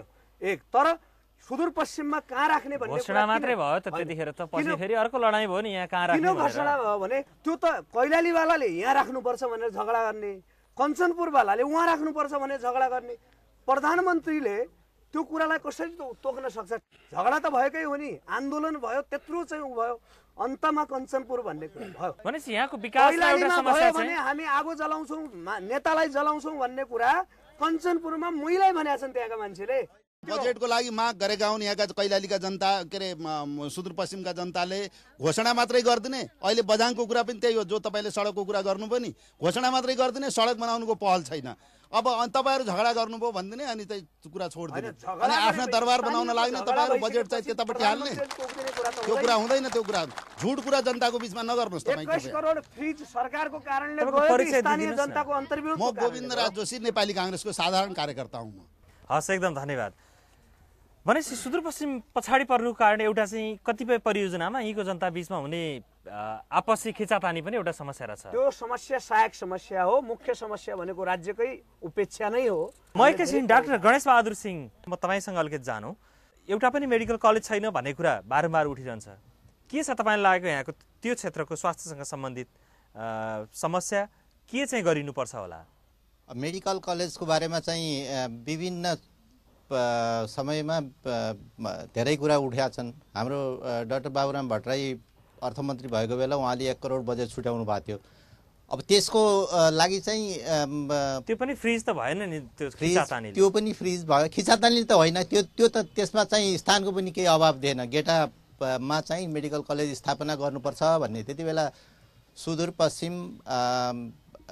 एक तर सुदूरपश्चिममा कहाँ राख्ने भन्ने घोषणा मात्रै भयो त त्यतिखेर त पछि फेरि अर्को लडाइँ भयो नि यहाँ कहाँ राख्ने घोषणा भयो भने त्यो त कैलालीवालाले यहाँ राख्नुपर्छ भनेर झगडा गर्ने कञ्चनपुरवालाले उहाँ राख्नुपर्छ भनेर झगडा गर्ने प्रधानमन्त्रीले त्यो कुरालाई कसरी तोक्न सक्छ झगडा त भएकै हो नि आन्दोलन भयो त्यत्रो चाहिँ ऊ भयो अन्तमा कञ्चनपुर भन्ने कुरा भयो भनेपछि यहाँको विकास भने हामी आगो जलाउँछौँ नेतालाई जलाउँछौँ भन्ने कुरा कञ्चनपुरमा मैलाई भनेका छन् त्यहाँका मान्छेले बजेटको लागि माग गरेका हुन् यहाँका कैलालीका जनता के अरे सुदूरपश्चिमका जनताले घोषणा मात्रै गरिदिने अहिले बझाङको कुरा पनि त्यही हो जो तपाईँले सडकको कुरा गर्नु पनि घोषणा मात्रै गरिदिने सडक बनाउनुको पहल छैन अब तपाईँहरू झगडा गर्नुभयो भनिदिने अनि त्यही कुरा छोडिदिने अनि आफ्नो दरबार बनाउन लाग्ने तपाईँहरू बजेट चाहिँ त्यतापट्टि हाल्ने त्यो कुरा हुँदैन त्यो कुरा झुट कुरा जनताको बिचमा नगर्नुहोस् तपाईँ म गोविन्द राज जोशी नेपाली काङ्ग्रेसको साधारण कार्यकर्ता हुँ म हस् एकदम धन्यवाद भनेपछि सुदूरपश्चिम पछाडि पर्नुको कारण एउटा चाहिँ कतिपय परियोजनामा यहीँको जनता बिचमा हुने आपसी खिचातानी पनि एउटा समस्या रहेछ त्यो समस्या सहायक समस्या हो मुख्य समस्या भनेको राज्यकै उपेक्षा नै हो म एकैछिन डाक्टर गणेश बहादुर सिंह म तपाईँसँग अलिकति जानु एउटा पनि मेडिकल कलेज छैन भन्ने कुरा बारम्बार उठिरहन्छ के छ तपाईँलाई लागेको यहाँको त्यो क्षेत्रको स्वास्थ्यसँग सम्बन्धित समस्या के चाहिँ गरिनुपर्छ होला मेडिकल कलेजको बारेमा चाहिँ विभिन्न समयमा धेरै कुरा उठ्या छन् हाम्रो डाक्टर बाबुराम भट्टराई अर्थमन्त्री भएको बेला उहाँले एक करोड बजेट छुट्याउनु भएको थियो अब त्यसको लागि चाहिँ त्यो पनि फ्रिज त भएन नि त्यो त्यो पनि फ्रिज भयो खिचातानी त होइन त्यो त्यो त त्यसमा चाहिँ स्थानको पनि केही अभाव थिएन गेटामा चाहिँ मेडिकल कलेज स्थापना गर्नुपर्छ भन्ने त्यति बेला सुदूरपश्चिम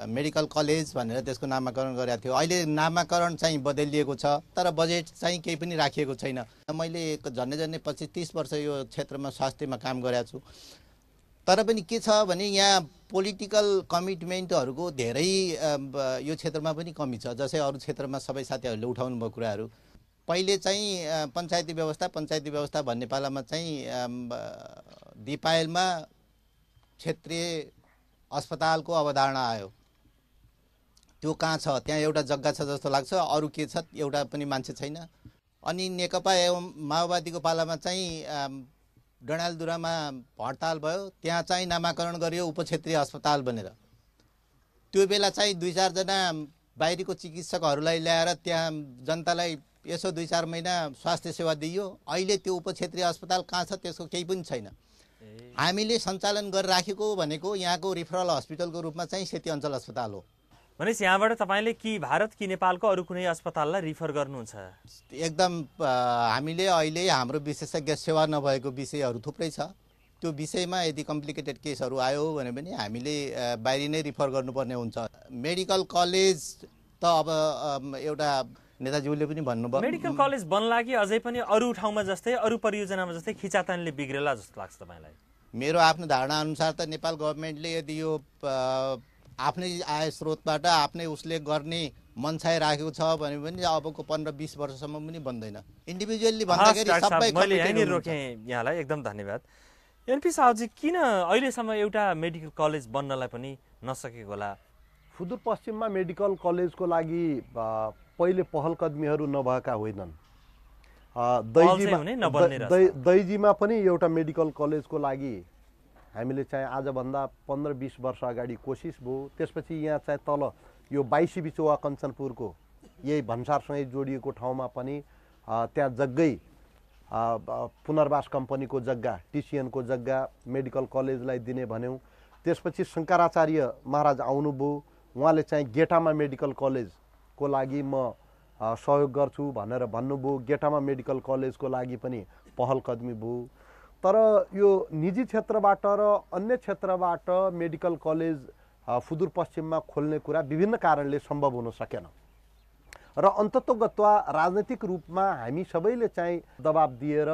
मेडिकल कलेज भनेर त्यसको नामाकरण गरेको थियो अहिले नामाकरण चाहिँ बदलिएको छ तर बजेट चाहिँ केही पनि राखिएको छैन मैले झन्डै झन्डै पच्चिस तिस वर्ष यो क्षेत्रमा स्वास्थ्यमा काम गरेको छु तर पनि के छ भने यहाँ पोलिटिकल कमिटमेन्टहरूको धेरै यो क्षेत्रमा पनि कमी छ जसै अरू क्षेत्रमा सबै साथीहरूले भयो कुराहरू पहिले चाहिँ पञ्चायती व्यवस्था पञ्चायती व्यवस्था भन्ने पालामा चाहिँ दिपायलमा क्षेत्रीय अस्पतालको अवधारणा आयो त्यो कहाँ छ त्यहाँ एउटा जग्गा छ जस्तो लाग्छ अरू के छ एउटा पनि मान्छे छैन अनि नेकपा एवं माओवादीको पालामा चाहिँ डणालदुरामा हडताल भयो त्यहाँ चाहिँ नामाकरण गरियो उपक्षेत्रीय अस्पताल भनेर त्यो बेला चाहिँ दुई चारजना बाहिरीको चिकित्सकहरूलाई ल्याएर त्यहाँ जनतालाई यसो दुई चार महिना स्वास्थ्य सेवा दिइयो अहिले त्यो उपक्षेत्रीय अस्पताल कहाँ छ त्यसको केही पनि छैन हामीले सञ्चालन गरिराखेको भनेको यहाँको रिफरल हस्पिटलको रूपमा चाहिँ सेती अञ्चल अस्पताल हो भनेपछि यहाँबाट तपाईँले कि भारत कि नेपालको अरू कुनै अस्पताललाई रिफर गर्नुहुन्छ एकदम हामीले अहिले हाम्रो विशेषज्ञ सेवा नभएको विषयहरू थुप्रै छ त्यो विषयमा यदि कम्प्लिकेटेड केसहरू आयो भने पनि हामीले बाहिर नै रिफर गर्नुपर्ने हुन्छ मेडिकल कलेज त अब एउटा नेताजीले पनि भन्नुभयो मेडिकल कलेज बन्ला कि अझै पनि अरू ठाउँमा जस्तै अरू परियोजनामा जस्तै खिचातानले बिग्रेला जस्तो लाग्छ तपाईँलाई मेरो आफ्नो धारणा अनुसार त नेपाल गभर्मेन्टले यदि यो आफ्नै आय स्रोतबाट आफ्नै उसले गर्ने मनसाय राखेको छ भने पनि अबको पन्ध्र बिस वर्षसम्म पनि बन्दैन इन्डिभिजुअली भन्दाखेरि एकदम धन्यवाद एनपी साहजी किन अहिलेसम्म एउटा मेडिकल कलेज बन्नलाई पनि नसकेको होला सुदूरपश्चिममा मेडिकल कलेजको लागि पहिले पहल कदमीहरू नभएका होइनन् दैजीमा पनि एउटा मेडिकल कलेजको लागि हामीले चाहिँ आजभन्दा पन्ध्र बिस वर्ष अगाडि कोसिस भयो त्यसपछि यहाँ चाहिँ तल यो बाइसी बिचुवा कञ्चनपुरको यही भन्सारसँगै जोडिएको ठाउँमा पनि त्यहाँ जग्गै पुनर्वास कम्पनीको जग्गा टिसिएनको जग्गा मेडिकल कलेजलाई दिने भन्यौँ त्यसपछि शङ्कराचार्य महाराज आउनुभयो उहाँले चाहिँ गेटामा मेडिकल कलेजको लागि म सहयोग गर्छु भनेर भन्नुभयो गेटामा मेडिकल कलेजको लागि पनि पहल कदमी भयो तर यो निजी क्षेत्रबाट र अन्य क्षेत्रबाट मेडिकल कलेज सुदूरपश्चिममा खोल्ने कुरा विभिन्न कारणले सम्भव हुन सकेन र अन्तत्वगत्वा राजनैतिक रूपमा हामी सबैले चाहिँ दबाब दिएर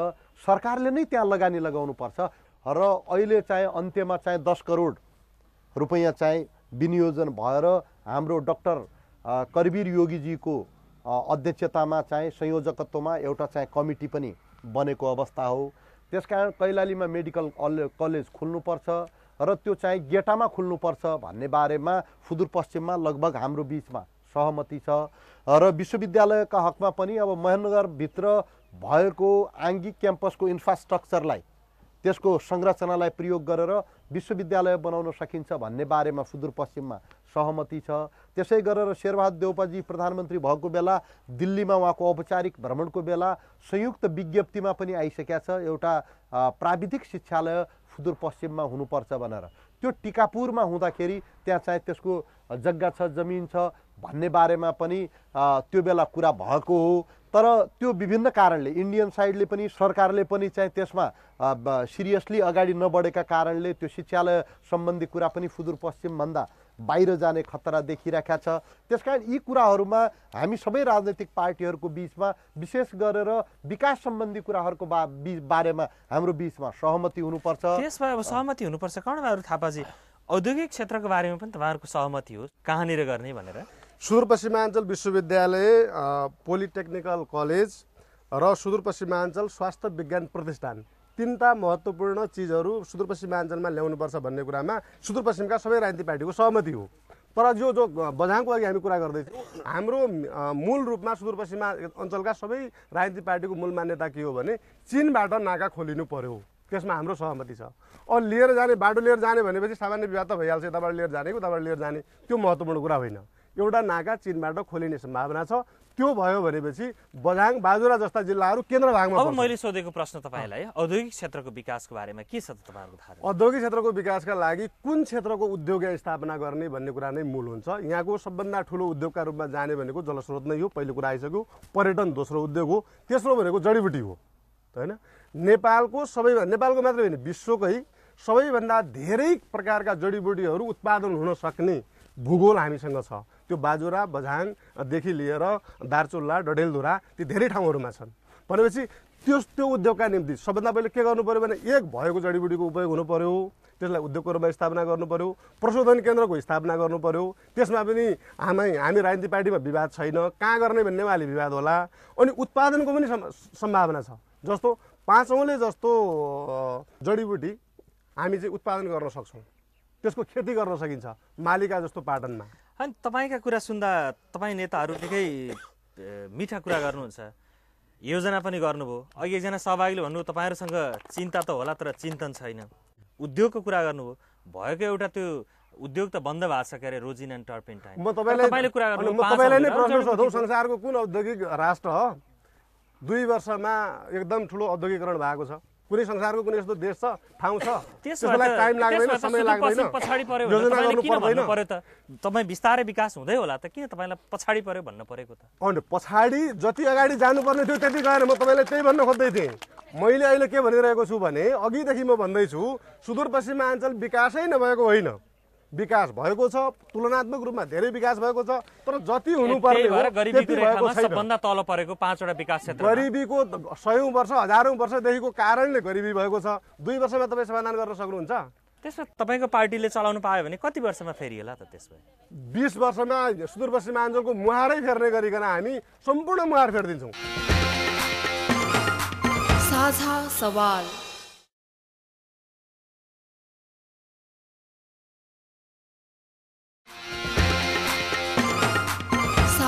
सरकारले नै त्यहाँ लगानी लगाउनुपर्छ र अहिले चाहिँ अन्त्यमा चाहिँ दस करोड रुपैयाँ चाहिँ विनियोजन भएर हाम्रो डक्टर करवीर योगीजीको अध्यक्षतामा चाहिँ संयोजकत्वमा एउटा चाहिँ कमिटी पनि बनेको अवस्था हो त्यसकारण कैलालीमा मेडिकल कलेज खोल्नुपर्छ र त्यो चाहिँ गेटामा खोल्नुपर्छ भन्ने बारेमा सुदूरपश्चिममा लगभग हाम्रो बिचमा सहमति छ र विश्वविद्यालयका हकमा पनि अब महेन्द्रनगरभित्र भएको आङ्गिक क्याम्पसको इन्फ्रास्ट्रक्चरलाई त्यसको संरचनालाई प्रयोग गरेर विश्वविद्यालय बनाउन सकिन्छ भन्ने बारेमा सुदूरपश्चिममा सहमति छ त्यसै गरेर शेरबहादुर देउपाजी प्रधानमन्त्री भएको बेला दिल्लीमा उहाँको औपचारिक भ्रमणको बेला संयुक्त विज्ञप्तिमा पनि आइसकेका छ एउटा प्राविधिक शिक्षालय सुदूरपश्चिममा हुनुपर्छ भनेर त्यो टिकापुरमा हुँदाखेरि त्यहाँ चाहिँ त्यसको जग्गा छ जमिन छ भन्ने बारेमा पनि त्यो बेला कुरा भएको हो तर त्यो विभिन्न कारणले इन्डियन साइडले पनि सरकारले पनि चाहिँ त्यसमा सिरियसली अगाडि नबढेका कारणले त्यो शिक्षालय सम्बन्धी कुरा पनि सुदूरपश्चिमभन्दा बाहिर जाने खतरा देखिरहेका छ त्यस कारण यी कुराहरूमा हामी सबै राजनैतिक पार्टीहरूको बिचमा विशेष गरेर विकास सम्बन्धी कुराहरूको बा बारेमा हाम्रो बिचमा सहमति हुनुपर्छ त्यसमा अब सहमति हुनुपर्छ कर्णबहादुर थापाजी औद्योगिक क्षेत्रको बारेमा पनि तपाईँहरूको सहमति हो कहाँनिर गर्ने भनेर सुदूरपश्चिमाञ्चल विश्वविद्यालय पोलिटेक्निकल कलेज र सुदूरपश्चिमाञ्चल स्वास्थ्य विज्ञान प्रतिष्ठान तिनवटा महत्त्वपूर्ण चिजहरू सुदूरपश्चिमाञ्चलमा ल्याउनुपर्छ भन्ने कुरामा सुदूरपश्चिमका सबै राजनीतिक पार्टीको सहमति हो तर जो जो बझाङको लागि हामी कुरा गर्दैछौँ हाम्रो मूल रूपमा सुदूरपश्चिमा अञ्चलका सबै राजनीतिक पार्टीको मूल मान्यता के हो भने चिनबाट नाका खोलिनु पर्यो त्यसमा हाम्रो सहमति छ अब लिएर जाने बाटो लिएर जाने भनेपछि सामान्य विवाद त भइहाल्छ यताबाट लिएर जाने उताबाट लिएर जाने त्यो महत्त्वपूर्ण कुरा होइन एउटा नाका चिनबाट खोलिने सम्भावना छ त्यो भयो भनेपछि बझाङ बाजुरा जस्ता जिल्लाहरू केन्द्र भागमा अब मैले सोधेको प्रश्न तपाईँलाई औद्योगिक क्षेत्रको विकासको बारेमा के छ तपाईँहरूको धारणा औद्योगिक क्षेत्रको विकासका लागि कुन क्षेत्रको उद्योग स्थापना गर्ने भन्ने कुरा नै मूल हुन्छ यहाँको सबभन्दा ठुलो उद्योगका रूपमा जाने भनेको जलस्रोत नै हो पहिलो कुरा आइसक्यो पर्यटन दोस्रो उद्योग हो तेस्रो भनेको जडीबुटी हो होइन नेपालको सबैभन्दा नेपालको मात्रै होइन विश्वकै सबैभन्दा धेरै प्रकारका जडीबुटीहरू उत्पादन हुन सक्ने भूगोल हामीसँग छ त्यो बाजुरा बझाङदेखि लिएर दार्चुल्ला डडेलधुरा ती धेरै ठाउँहरूमा छन् भनेपछि त्यो त्यो उद्योगका निम्ति सबभन्दा पहिले के गर्नु पऱ्यो भने एक भएको जडीबुटीको उपयोग हुनु पऱ्यो त्यसलाई उद्योगको रूपमा स्थापना गर्नु पऱ्यो प्रशोधन केन्द्रको स्थापना गर्नु पऱ्यो त्यसमा पनि हामी हामी राजनीति पार्टीमा विवाद छैन कहाँ गर्ने भन्ने उहाँले विवाद होला अनि उत्पादनको पनि सम्भावना छ जस्तो पाँचौँले जस्तो जडीबुटी हामी चाहिँ उत्पादन गर्न सक्छौँ त्यसको खेती गर्न सकिन्छ मालिका जस्तो पाटनमा अनि तपाईँका कुरा सुन्दा तपाईँ नेताहरू निकै मिठा कुरा गर्नुहुन्छ योजना पनि गर्नुभयो अघि एकजना सहभागीले भन्नुभयो तपाईँहरूसँग चिन्ता त होला तर चिन्तन छैन उद्योगको कुरा गर्नुभयो भएको एउटा त्यो उद्योग त बन्द भएको छ के अरे रोजिन एन्ड टर्पिन म तपाईँलाई नै प्रश्न संसारको कुन औद्योगिक राष्ट्र हो दुई वर्षमा एकदम ठुलो औद्योगिकरण भएको छ कुनै संसारको कुनै यस्तो देश छ ठाउँ छ त्यसलाई टाइम लाग्दैन समय लाग्दैन पछाडि पर्यो तपाईँ बिस्तारै विकास हुँदै होला त किन तपाईँलाई पछाडि पर्यो भन्नु परेको त अन्त पछाडि जति अगाडि जानुपर्ने थियो त्यति गएर म तपाईँलाई त्यही भन्न खोज्दै थिएँ मैले अहिले के भनिरहेको छु भने अघिदेखि म भन्दैछु सुदूरपश्चिमाञ्चल विकासै नभएको होइन विकास भएको छ तुलनात्मक रूपमा धेरै विकास भएको छ तर जति हुनुपर्ने सबभन्दा तल परेको पाँचवटा विकास क्षेत्र गरिबीको सयौँ वर्ष हजारौँ वर्षदेखिको कारणले गरिबी भएको छ दुई वर्षमा तपाईँ समाधान गर्न सक्नुहुन्छ त्यसो तपाईँको पार्टीले चलाउनु पायो भने कति वर्षमा फेरि होला त त्यसमा बिस वर्षमा सुदूरपश्चिमाञ्चलको मुहारै फेर्ने गरिकन हामी सम्पूर्ण मुहार फेरिदिन्छौँ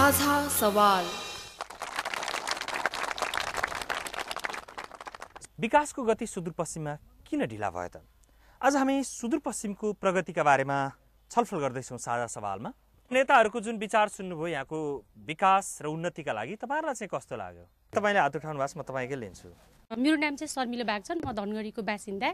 साझा सवाल विकासको गति सुदूरपश्चिममा किन ढिला भयो त आज हामी सुदूरपश्चिमको प्रगतिका बारेमा छलफल गर्दैछौँ साझा सवालमा नेताहरूको जुन विचार सुन्नुभयो यहाँको विकास र उन्नतिका लागि तपाईँहरूलाई चाहिँ कस्तो लाग्यो तपाईँले हात उठाउनु भएको छ म तपाईँकै लिन्छु मेरो नाम चाहिँ शर्मिलो छन् म धनगढीको बासिन्दा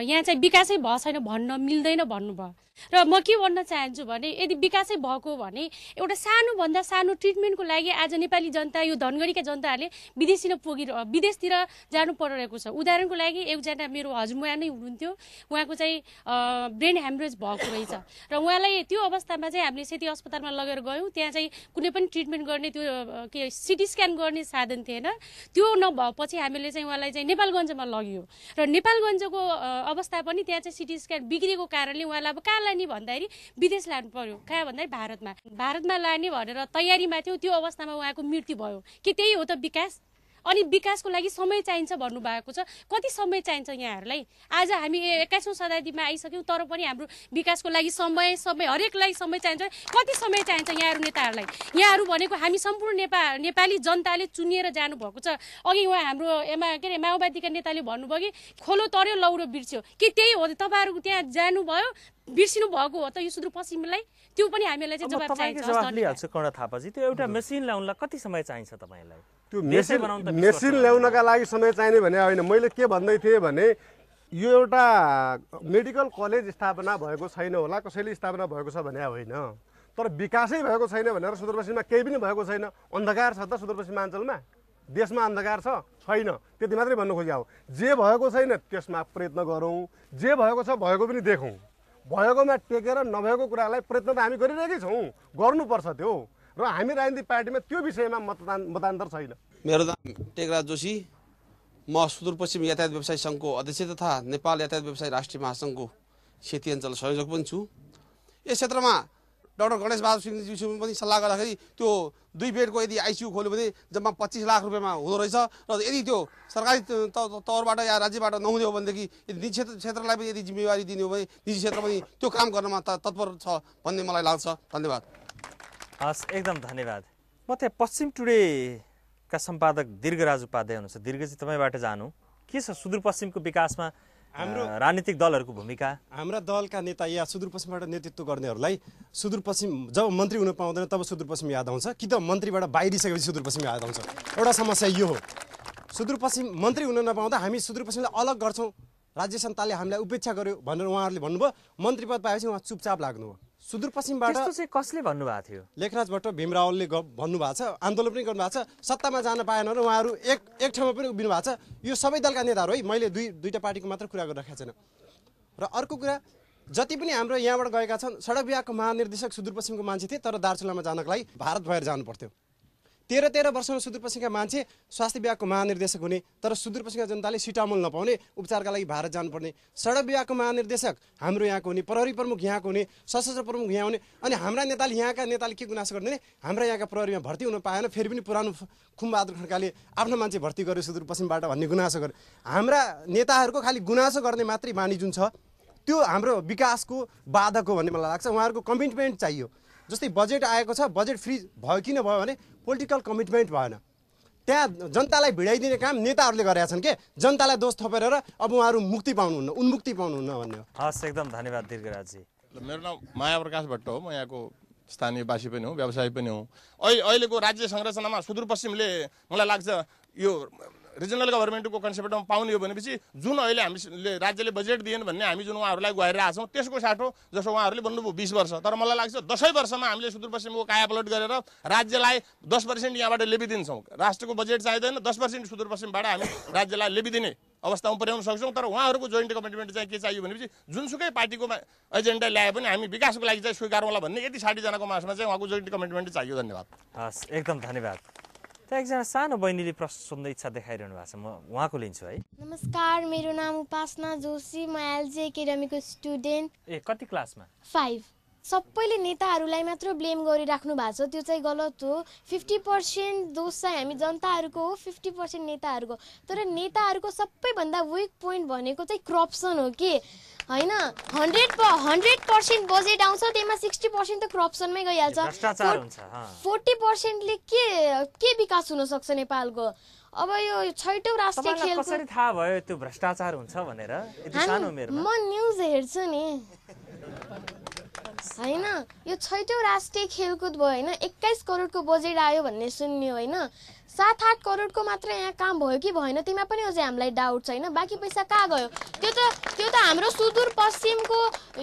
यहाँ चाहिँ विकासै भएको छैन भन्न मिल्दैन भन्नुभयो र म के भन्न चाहन्छु भने यदि विकासै भएको भने एउटा सानोभन्दा सानो ट्रिटमेन्टको लागि आज नेपाली जनता यो धनगढीका जनताहरूले विदेशी पुगिर विदेशतिर जानु परिरहेको छ उदाहरणको लागि एकजना मेरो हजुरबुवा नै हुनुहुन्थ्यो उहाँको चाहिँ ब्रेन ह्याम्रेज भएको रहेछ र उहाँलाई त्यो अवस्थामा चाहिँ हामीले सेती अस्पतालमा लगेर गयौँ त्यहाँ चाहिँ कुनै पनि ट्रिटमेन्ट गर्ने त्यो के सिटी स्क्यान गर्ने साधन थिएन त्यो नभएपछि हामीले हामीले चाहिँ उहाँलाई चाहिँ नेपालगञ्जमा लग्यो र नेपालगञ्जको अवस्था पनि त्यहाँ चाहिँ सिटी स्क्यान बिग्रिएको कारणले उहाँलाई अब कहाँ लाने भन्दाखेरि विदेश लानु पर्यो कहाँ भन्दाखेरि भारतमा भारतमा लाने भनेर तयारीमा थियो त्यो अवस्थामा उहाँको मृत्यु भयो कि त्यही हो त विकास अनि विकासको लागि समय चाहिन्छ भन्नुभएको छ कति समय चाहिन्छ यहाँहरूलाई आज हामी एक्काइसौँ शताब्दीमा आइसक्यौँ तर पनि हाम्रो विकासको लागि समय समय हरेकलाई समय चाहिन्छ कति समय चाहिन्छ यहाँहरू नेताहरूलाई यहाँहरू भनेको हामी सम्पूर्ण नेपा नेपाली जनताले चुनिएर जानुभएको छ अघि उहाँ हाम्रो एमा के अरे माओवादीका नेताले भन्नुभयो कि खोलो तर्यो लौरो बिर्स्यो कि त्यही हो तपाईँहरू त्यहाँ जानुभयो बिर्सिनु भएको हो त यो सुदूरपश्चिमलाई त्यो पनि हामीलाई चाहिँ जवाब चाहिन्छ कर्ण थापाजी त्यो एउटा मेसिन ल्याउनलाई कति समय चाहिन्छ तपाईँलाई त्यो मेसिन मेसिन ल्याउनका लागि समय चाहिने भने होइन मैले के भन्दै थिएँ भने यो एउटा मेडिकल कलेज स्थापना भएको छैन होला कसैले स्थापना भएको छ भने होइन तर विकासै भएको छैन भनेर सुदूरपश्चिममा केही पनि भएको छैन अन्धकार छ त सुदूरपश्चिमाञ्चलमा देशमा अन्धकार छ छैन त्यति मात्रै भन्नु खोजे हो जे भएको छैन त्यसमा प्रयत्न गरौँ जे भएको छ भएको पनि देखौँ भएकोमा टेकेर नभएको कुरालाई प्रयत्न त हामी गरिरहेकै छौँ गर्नुपर्छ त्यो र हामी राजनीतिक पार्टीमा त्यो विषयमा मतदान मतान्तर छैन मेरो नाम टेकराज जोशी म सुदूरपश्चिम यातायात व्यवसाय सङ्घको अध्यक्ष तथा नेपाल यातायात व्यवसाय राष्ट्रिय महासङ्घको क्षेत्रीय अञ्चल संयोजक पनि छु यस क्षेत्रमा डाक्टर गणेश बहादुर सिंहजीसँग पनि सल्लाह गर्दाखेरि त्यो दुई बेडको यदि आइसियु खोल्यो भने जम्मा पच्चिस लाख रुपियाँमा हुँदो रहेछ र यदि त्यो सरकारी तौरबाट या राज्यबाट नहुने हो भनेदेखि यदि निजी क्षेत्र क्षेत्रलाई पनि यदि जिम्मेवारी दिने हो भने निजी क्षेत्र पनि त्यो काम गर्नमा तत्पर छ भन्ने मलाई लाग्छ धन्यवाद हस् एकदम धन्यवाद म त्यहाँ पश्चिम टुडेका सम्पादक दीर्घराज उपाध्याय हुनुहुन्छ दीर्घजी तपाईँबाट जानु के छ सुदूरपश्चिमको विकासमा हाम्रो राजनीतिक दलहरूको भूमिका हाम्रा दलका नेता या सुदूरपश्चिमबाट नेतृत्व गर्नेहरूलाई सुदूरपश्चिम जब मन्त्री हुन पाउँदैन तब सुदूरपश्चिम याद आउँछ कि त मन्त्रीबाट बाहिरिसकेपछि सुदूरपश्चिम याद आउँछ एउटा समस्या यो हो सुदूरपश्चिम मन्त्री हुन नपाउँदा हामी सुदूरपश्चिमलाई अलग गर्छौँ राज्य सन्तानले हामीलाई उपेक्षा गर्यो भनेर उहाँहरूले भन्नुभयो मन्त्री पद पाएपछि उहाँ चुपचाप लाग्नुभयो सुदूरपश्चिमबाट कसले भन्नुभएको थियो लेखराज लेखराजबाट भीमरावलले भन्नुभएको छ आन्दोलन पनि गर्नुभएको छ सत्तामा जान पाएन र उहाँहरू एक एक ठाउँमा पनि उभिनु भएको छ यो सबै दलका नेताहरू है मैले दुई दुईवटा पार्टीको मात्र कुरा गरिरहेको छैन र अर्को कुरा जति पनि हाम्रो यहाँबाट गएका छन् सडक विभागको महानिर्देशक सुदूरपश्चिमको मान्छे थिए तर दार्चुलामा जानको लागि भारत भएर जानु पर्थ्यो तेह्र तेह्र वर्षमा सुदूरपश्चिमका मान्छे स्वास्थ्य विभागको महानिर्देशक हुने तर सुदूरपश्चिमका जनताले सिटामोल नपाउने उपचारका लागि भारत जानुपर्ने सडक विभागको महानिर्देशक हाम्रो यहाँको हुने प्रहरी प्रमुख यहाँको हुने सशस्त्र प्रमुख यहाँ हुने अनि हाम्रा नेताले यहाँका नेताले के गुनासो गर्दैन हाम्रा यहाँका प्रहरीमा भर्ती हुन पाएन फेरि पनि पुरानो खुम्बहादुर खड्काले आफ्नो मान्छे भर्ती गर्यो सुदूरपश्चिमबाट भन्ने गुनासो गर्यो हाम्रा नेताहरूको खालि गुनासो गर्ने मात्रै बानी जुन छ त्यो हाम्रो विकासको बाधक हो भन्ने मलाई लाग्छ उहाँहरूको कमिटमेन्ट चाहियो जस्तै बजेट आएको छ बजेट फ्री भयो किन भयो भने पोलिटिकल कमिटमेन्ट भएन त्यहाँ जनतालाई भिडाइदिने काम नेताहरूले गरेका छन् के जनतालाई दोष थपेर अब उहाँहरू मुक्ति पाउनुहुन्न उन्मुक्ति पाउनुहुन्न भन्ने हस् एकदम धन्यवाद दीर्घराजी मेरो नाम माया प्रकाश भट्ट हो म यहाँको स्थानीयवासी पनि हुँ व्यवसायी पनि हुँ अहिले अहिलेको राज्य संरचनामा सुदूरपश्चिमले मलाई लाग्छ यो रिजनल गभर्मेन्टको कन्सेप्टमा पाउने हो भनेपछि जुन अहिले हामीले राज्यले बजेट दिएन भन्ने हामी जुन उहाँहरूलाई गएर आएको छौँ त्यसको साटो जसो उहाँहरूले भन्नुभयो बिस वर्ष तर मलाई लाग्छ दसैँ वर्षमा हामीले सुदूरपश्चिमको कायापलट गरेर राज्यलाई दस पर्सेन्ट यहाँबाट लेबिदिन्छौँ राष्ट्रको बजेट चाहिँदैन दस पर्सेन्ट सुदूरपश्चिमबाट हामी राज्यलाई लेबिदिने अवस्थामा पुर्याउन सक्छौँ तर उहाँहरूको जोइन्ट कमिटमेन्ट चाहिँ के चाहियो भनेपछि जुनसुकै पार्टीको एजेन्डा ल्याए पनि हामी विकासको लागि चाहिँ स्वीकार होला भन्ने यति साठीजनाको मासमा चाहिँ उहाँको जोइन्ट कमिटमेन्ट चाहियो धन्यवाद हस् एकदम धन्यवाद त एकजना सानो बहिनीले प्रश्न सोध्ने इच्छा देखाइरहनु भएको छ म उहाँको लिन्छु है नमस्कार मेरो नाम उपासना जोशी म एलजी एकाडेमीको स्टुडेन्ट ए कति क्लासमा फाइभ सबैले नेताहरूलाई मात्र ब्लेम गरिराख्नु भएको छ त्यो चाहिँ गलत हो फिफ्टी पर्सेन्ट दोष चाहिँ हामी जनताहरूको हो फिफ्टी पर्सेन्ट नेताहरूको तर नेताहरूको सबैभन्दा विक पोइन्ट भनेको चाहिँ करप्सन हो कि होइन हन्ड्रेड हन्ड्रेड पर्सेन्ट बजेट आउँछ त्यसमा सिक्सटी पर्सेन्ट त करप्सनमै गइहाल्छ फोर्टी पर्सेन्टले के के विकास हुन सक्छ नेपालको अब यो छैटौँ राष्ट्रिय खेल कसरी थाहा भयो त्यो भ्रष्टाचार हुन्छ भनेर म न्युज हेर्छु नि होइन यो छैटौँ राष्ट्रिय खेलकुद भयो होइन एक्काइस करोडको बजेट आयो भन्ने सुन्ने होइन सात आठ करोडको मात्र यहाँ काम भयो कि भएन त्यसमा पनि अझै हामीलाई डाउट छ होइन बाँकी पैसा कहाँ गयो त्यो त त्यो त हाम्रो सुदूरपश्चिमको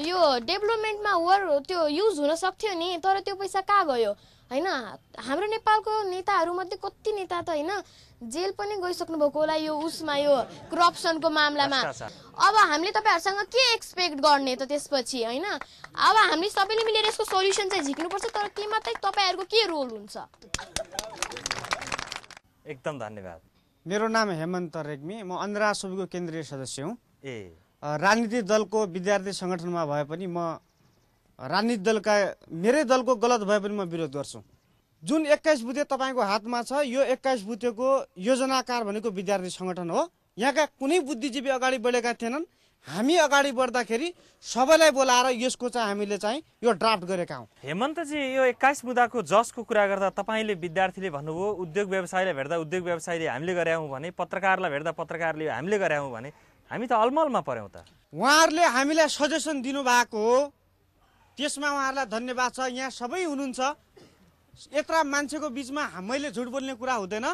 यो डेभलपमेन्टमा वर त्यो युज हुन सक्थ्यो नि तर त्यो पैसा कहाँ गयो होइन हाम्रो नेपालको नेताहरूमध्ये कति नेता त होइन जेल पनि गइसक्नु भएको होला यो उसमा यो करप्सनको मामलामा अब हामीले तपाईँहरूसँग के एक्सपेक्ट गर्ने त त्यसपछि होइन अब हामी सबैले मिलेर यसको सोल्युसन चाहिँ झिक्नुपर्छ तर के मात्रै तपाईँहरूको के रोल हुन्छ एकदम धन्यवाद मेरो नाम हेमन्त रेग्मी म अन्ध्रा सुबीको केन्द्रीय सदस्य हुँ ए राजनीतिक दलको विद्यार्थी सङ्गठनमा भए पनि म राजनीतिक दलका मेरै दलको गलत भए पनि म विरोध गर्छु जुन एक्काइस बुते तपाईँको हातमा छ यो एक्काइस बुतेको योजनाकार भनेको विद्यार्थी सङ्गठन हो यहाँका कुनै बुद्धिजीवी अगाडि बढेका थिएनन् हामी अगाडि बढ्दाखेरि सबैलाई बोलाएर यसको चाहिँ हामीले चाहिँ यो ड्राफ्ट गरेका हौँ हेमन्तजी यो एक्काइस बुदाको जसको कुरा गर्दा तपाईँले विद्यार्थीले भन्नुभयो उद्योग व्यवसायलाई भेट्दा उद्योग व्यवसायले हामीले गरे हौँ भने पत्रकारलाई भेट्दा पत्रकारले हामीले हौँ भने हामी त अलमलमा पऱ्यौँ त उहाँहरूले हामीलाई सजेसन दिनुभएको हो त्यसमा उहाँहरूलाई धन्यवाद छ यहाँ सबै हुनुहुन्छ यत्र मान्छेको बिचमा मैले झुट बोल्ने कुरा हुँदैन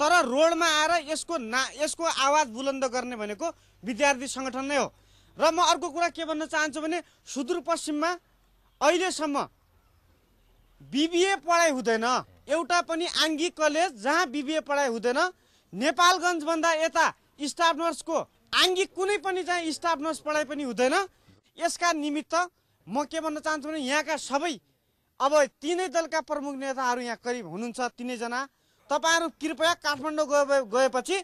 तर रोडमा आएर यसको ना यसको आवाज बुलन्द गर्ने भनेको विद्यार्थी सङ्गठन नै हो र म अर्को कुरा के भन्न चाहन्छु भने सुदूरपश्चिममा अहिलेसम्म बिबिए पढाइ हुँदैन एउटा पनि आङ्गिक कलेज जहाँ बिबिए पढाइ हुँदैन नेपालगञ्जभन्दा यता स्टाफ नर्सको आङ्गिक कुनै पनि चाहिँ स्टाफ नर्स पढाइ पनि हुँदैन यसका निमित्त म के भन्न चाहन्छु भने यहाँका सबै अब तिनै दलका प्रमुख नेताहरू यहाँ करिब हुनुहुन्छ तिनैजना तपाईँहरू कृपया काठमाडौँ गए गएपछि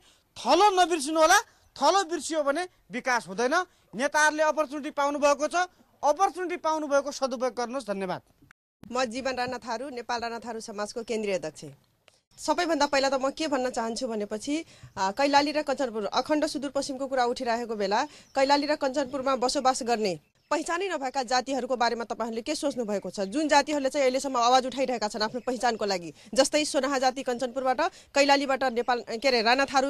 थलो नबिर्सिनु होला थलो बिर्सियो भने विकास हुँदैन नेताहरूले अपर्च्युनिटी पाउनुभएको छ अपर्च्युनिटी पाउनुभएको सदुपयोग गर्नुहोस् धन्यवाद म जीवन राणा थारू नेपाल राणा थारू समाजको केन्द्रीय अध्यक्ष सबैभन्दा पहिला त म के भन्न चाहन्छु भनेपछि कैलाली र कञ्चनपुर अखण्ड सुदूरपश्चिमको कुरा उठिरहेको बेला कैलाली र कञ्चनपुरमा बसोबास गर्ने पहिचानै नभएका जातिहरूको बारेमा तपाईँहरूले के सोच्नु भएको छ जुन जातिहरूले चाहिँ अहिलेसम्म आवाज उठाइरहेका छन् आफ्नो पहिचानको लागि जस्तै सोनाहा जाति कञ्चनपुरबाट कैलालीबाट नेपाल के अरे थारू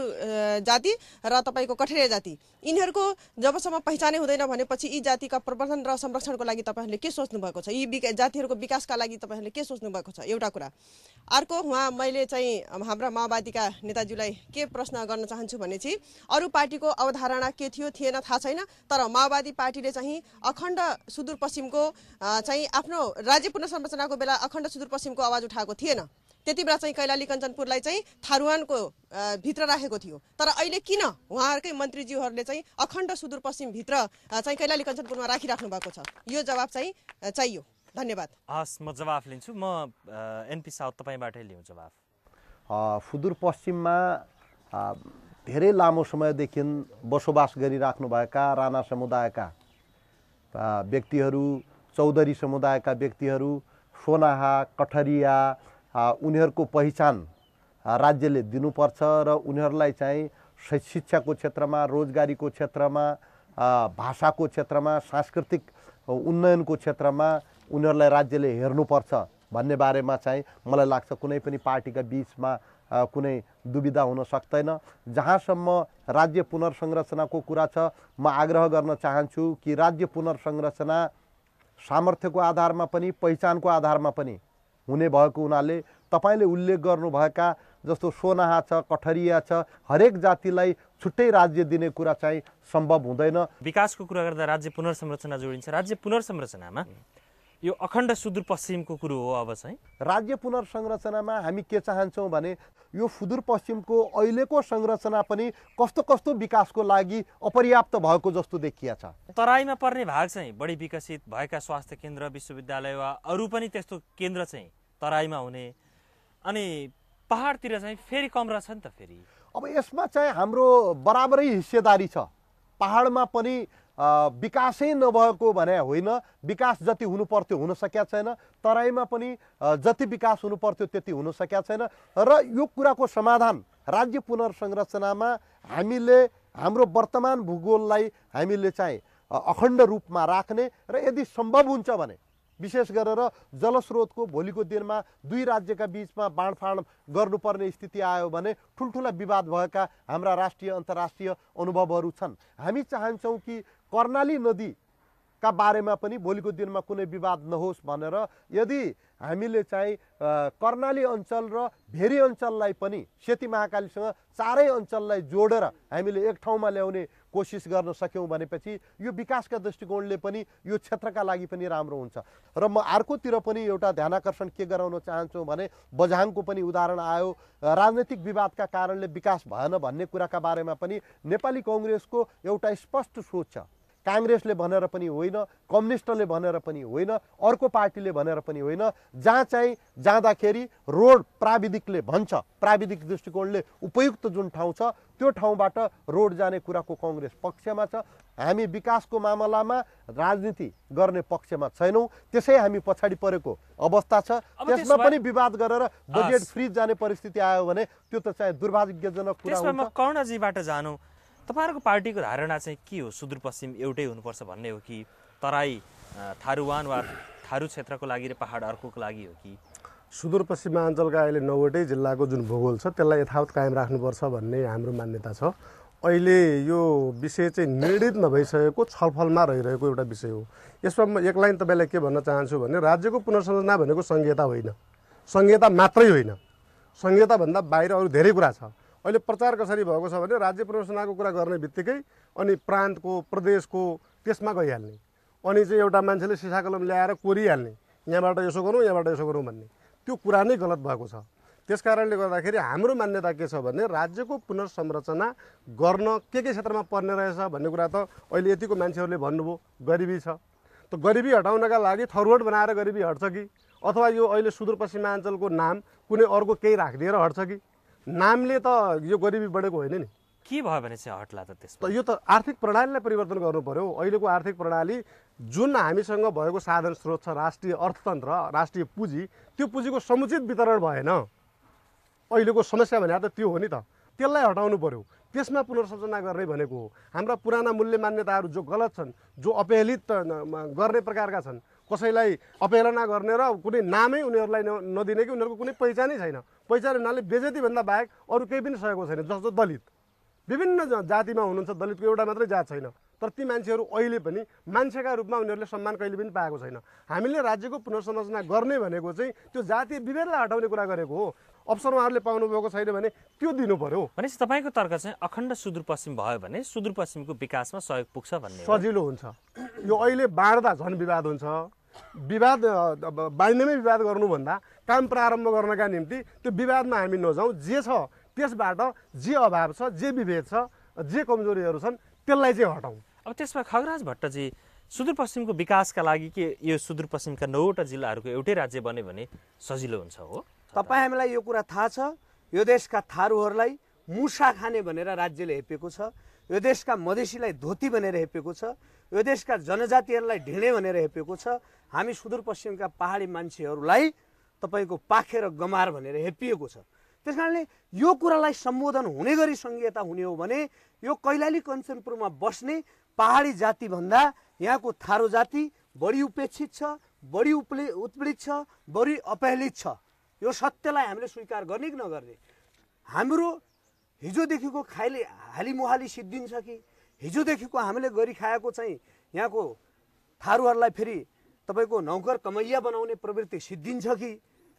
जाति र तपाईँको कठेरे जाति यिनीहरूको जबसम्म पहिचानै हुँदैन भनेपछि यी जातिका प्रवर्धन र संरक्षणको लागि तपाईँहरूले के सोच्नु भएको छ यी जातिहरूको विकासका लागि तपाईँहरूले के सोच्नु भएको छ एउटा कुरा अर्को उहाँ मैले चाहिँ हाम्रा माओवादीका नेताजीलाई के प्रश्न गर्न चाहन्छु भने चाहिँ अरू पार्टीको अवधारणा के थियो थिएन थाहा छैन तर माओवादी पार्टीले चाहिँ अखण्ड सुदूरपश्चिमको चाहिँ आफ्नो राज्य पुनर्संरचनाको बेला अखण्ड सुदूरपश्चिमको आवाज उठाएको थिएन त्यति बेला चाहिँ कैलाली कञ्चनपुरलाई चाहिँ थारुवानको भित्र राखेको थियो तर अहिले किन उहाँहरूकै मन्त्रीज्यूहरूले चाहिँ अखण्ड सुदूरपश्चिमभित्र चाहिँ कैलाली कञ्चनपुरमा राखिराख्नु भएको छ यो जवाब चाहिँ चाहियो धन्यवाद हस् म जवाफ लिन्छु म एनपी साउथ तपाईँबाटै लिउँ जवाफ सुदूरपश्चिममा धेरै लामो समयदेखि बसोबास गरिराख्नुभएका राणा समुदायका व्यक्तिहरू चौधरी समुदायका व्यक्तिहरू सोनाहा कठरिया उनीहरूको पहिचान राज्यले दिनुपर्छ र उनीहरूलाई चाहिँ शिक्षाको क्षेत्रमा रोजगारीको क्षेत्रमा भाषाको क्षेत्रमा सांस्कृतिक उन्नयनको क्षेत्रमा उनीहरूलाई राज्यले हेर्नुपर्छ भन्ने बारेमा चाहिँ मलाई लाग्छ कुनै पनि पार्टीका बिचमा कुनै दुविधा हुन सक्दैन जहाँसम्म राज्य पुनर्संरचनाको कुरा छ म आग्रह गर्न चाहन्छु कि राज्य पुनर्संरचना सामर्थ्यको आधारमा पनि पहिचानको आधारमा पनि हुने भएको हुनाले तपाईँले उल्लेख गर्नुभएका जस्तो सोनाहा छ कठरिया छ हरेक जातिलाई छुट्टै राज्य दिने कुरा चाहिँ सम्भव हुँदैन विकासको कुरा गर्दा राज्य पुनर्संरचना जोडिन्छ राज्य पुनर्संरचनामा यो अखण्ड सुदूरपश्चिमको कुरो हो अब चाहिँ राज्य पुनर्संरचनामा हामी के चाहन्छौँ भने यो सुदूरपश्चिमको अहिलेको संरचना पनि कस्तो कस्तो विकासको लागि अपर्याप्त भएको जस्तो देखिया छ तराईमा पर्ने भाग चाहिँ बढी विकसित भएका स्वास्थ्य केन्द्र विश्वविद्यालय वा अरू पनि त्यस्तो केन्द्र चाहिँ तराईमा हुने अनि पहाडतिर चाहिँ फेरि कम रहेछ नि त फेरि अब यसमा चाहिँ हाम्रो बराबरै हिस्सेदारी छ पहाडमा पनि विकासै नभएको भने होइन विकास जति हुनु पर्थ्यो हुन सकेका छैन तराईमा पनि जति विकास हुनु पर्थ्यो त्यति हुन सकेका छैन र यो कुराको समाधान राज्य पुनर्संरचनामा हामीले हाम्रो वर्तमान भूगोललाई हामीले चाहिँ अखण्ड रूपमा राख्ने र यदि सम्भव हुन्छ भने विशेष गरेर जलस्रोतको भोलिको दिनमा दुई राज्यका बिचमा बाँडफाँड गर्नुपर्ने स्थिति आयो भने ठुल्ठुला विवाद भएका हाम्रा राष्ट्रिय अन्तर्राष्ट्रिय अनुभवहरू छन् हामी चाहन्छौँ कि कर्णाली नदीका बारेमा पनि भोलिको दिनमा कुनै विवाद नहोस् भनेर यदि हामीले चाहिँ कर्णाली अञ्चल र भेरी अञ्चललाई पनि सेती महाकालीसँग चारै अञ्चललाई जोडेर हामीले एक ठाउँमा ल्याउने कोसिस गर्न सक्यौँ भनेपछि यो विकासका दृष्टिकोणले पनि यो क्षेत्रका लागि पनि राम्रो हुन्छ र म अर्कोतिर पनि एउटा ध्यानकर्षण के गराउन चाहन्छु भने बझाङको पनि उदाहरण आयो राजनैतिक विवादका कारणले विकास भएन भन्ने कुराका बारेमा पनि नेपाली कङ्ग्रेसको एउटा स्पष्ट सोच छ काङ्ग्रेसले भनेर पनि होइन कम्युनिस्टले भनेर पनि होइन अर्को पार्टीले भनेर पनि होइन जहाँ चाहिँ जाँदाखेरि रोड प्राविधिकले भन्छ प्राविधिक दृष्टिकोणले उपयुक्त जुन ठाउँ छ त्यो ठाउँबाट रोड जाने कुराको कङ्ग्रेस पक्षमा छ हामी विकासको मामलामा राजनीति गर्ने पक्षमा छैनौँ त्यसै हामी पछाडि परेको अवस्था छ त्यसमा पनि विवाद गरेर बजेट फ्रिज जाने परिस्थिति आयो भने त्यो त चाहिँ दुर्भाग्यजनक कुरा कर्णजीबाट जानु तपाईँहरूको पार्टीको धारणा चाहिँ के हो सुदूरपश्चिम एउटै हुनुपर्छ भन्ने हो कि तराई थारुवान वा थारू क्षेत्रको लागि र पाहाड अर्कोको लागि हो कि सुदूरपश्चिमाञ्चलका अहिले नौवटै जिल्लाको जुन भूगोल छ त्यसलाई यथावत कायम राख्नुपर्छ भन्ने हाम्रो मान्यता छ अहिले यो विषय चाहिँ निर्णित नभइसकेको छलफलमा रहिरहेको एउटा विषय हो यसमा म एक लाइन तपाईँलाई के भन्न चाहन्छु भने राज्यको पुनर्संरचना भनेको संहिता होइन संहिता मात्रै होइन संहिताभन्दा बाहिर अरू धेरै कुरा छ अहिले प्रचार कसरी भएको छ भने राज्य प्रवेशनाको कुरा गर्ने बित्तिकै अनि प्रान्तको प्रदेशको त्यसमा गइहाल्ने अनि चाहिँ एउटा मान्छेले सिसा कलम ल्याएर कोरिहाल्ने यहाँबाट यसो गरौँ यहाँबाट यसो गरौँ भन्ने त्यो कुरा नै गलत भएको छ त्यस कारणले गर्दाखेरि हाम्रो मान्यता के छ भने राज्यको पुनर्संरचना गर्न के के क्षेत्रमा पर्ने रहेछ भन्ने कुरा त अहिले यतिको मान्छेहरूले भन्नुभयो गरिबी छ त गरिबी हटाउनका लागि थरवट बनाएर गरिबी हट्छ कि अथवा यो अहिले सुदूरपश्चिमाञ्चलको नाम कुनै अर्को केही राखिदिएर हट्छ कि नामले त यो गरिबी बढेको होइन नि के भयो भने चाहिँ हट्ला त त्यस्तो यो त आर्थिक प्रणालीलाई परिवर्तन गर्नु पर्यो अहिलेको आर्थिक प्रणाली जुन हामीसँग भएको साधन स्रोत छ राष्ट्रिय अर्थतन्त्र राष्ट्रिय पुँजी त्यो पुँजीको समुचित वितरण भएन अहिलेको समस्या भने त त्यो हो नि त त्यसलाई हटाउनु पर्यो त्यसमा पुनर्संरचना गर्ने भनेको हो हाम्रा पुराना मूल्य मान्यताहरू जो गलत छन् जो अपहेलित गर्ने प्रकारका छन् कसैलाई अपहेलना गर्ने र कुनै नामै उनीहरूलाई नदिने कि उनीहरूको कुनै पहिचानै छैन पैसा हुनाले बेजेतीभन्दा बाहेक अरू केही पनि सकेको छैन जस्तो दलित विभिन्न जातिमा हुनुहुन्छ दलितको एउटा मात्रै जात छैन तर ती मान्छेहरू अहिले पनि मान्छेका रूपमा उनीहरूले सम्मान कहिले पनि पाएको छैन हामीले राज्यको पुनर्संरचना गर्ने भनेको चाहिँ त्यो जातीय विभेदलाई हटाउने कुरा गरेको हो अवसर उहाँहरूले पाउनुभएको छैन भने त्यो दिनु पर्यो भनेपछि तपाईँको तर्क चाहिँ अखण्ड सुदूरपश्चिम भयो भने सुदूरपश्चिमको विकासमा सहयोग पुग्छ भन्ने सजिलो हुन्छ यो अहिले बाँड्दा झन् विवाद हुन्छ विवाद बाहिरमै विवाद गर्नुभन्दा काम प्रारम्भ गर्नका निम्ति त्यो विवादमा हामी नजाउँ जे छ त्यसबाट जे अभाव छ जे विभेद छ जे कमजोरीहरू छन् त्यसलाई चाहिँ हटाउँ अब त्यसमा खगराज भट्टजी सुदूरपश्चिमको विकासका लागि के यो सुदूरपश्चिमका नौवटा जिल्लाहरूको एउटै राज्य बन्यो भने सजिलो हुन्छ हो तपाईँ हामीलाई यो कुरा थाहा छ यो देशका थारूहरूलाई मुसा खाने भनेर राज्यले हेपेको छ यो देशका मधेसीलाई धोती भनेर हेपेको छ यो देशका जनजातिहरूलाई ढिँडे भनेर हेपिएको छ हामी सुदूरपश्चिमका पाहाडी मान्छेहरूलाई तपाईँको पाखेर गमार भनेर हेपिएको छ त्यस कारणले यो कुरालाई सम्बोधन हुने गरी सङ्घीयता हुने हो भने यो कैलाली कञ्चनपुरमा बस्ने पाहाडी जातिभन्दा यहाँको थारो जाति बढी उपेक्षित छ बढी उपले उत्पीडित छ बढी अपहेलित छ यो सत्यलाई हामीले स्वीकार गर्ने कि नगर्ने हाम्रो हिजोदेखिको खाइले हालीमुहाली सिद्धिन्छ कि हिजोदेखिको हामीले गरिखाएको चाहिँ यहाँको थारूहरूलाई फेरि तपाईँको नौकर कमैया बनाउने प्रवृत्ति सिद्धिन्छ कि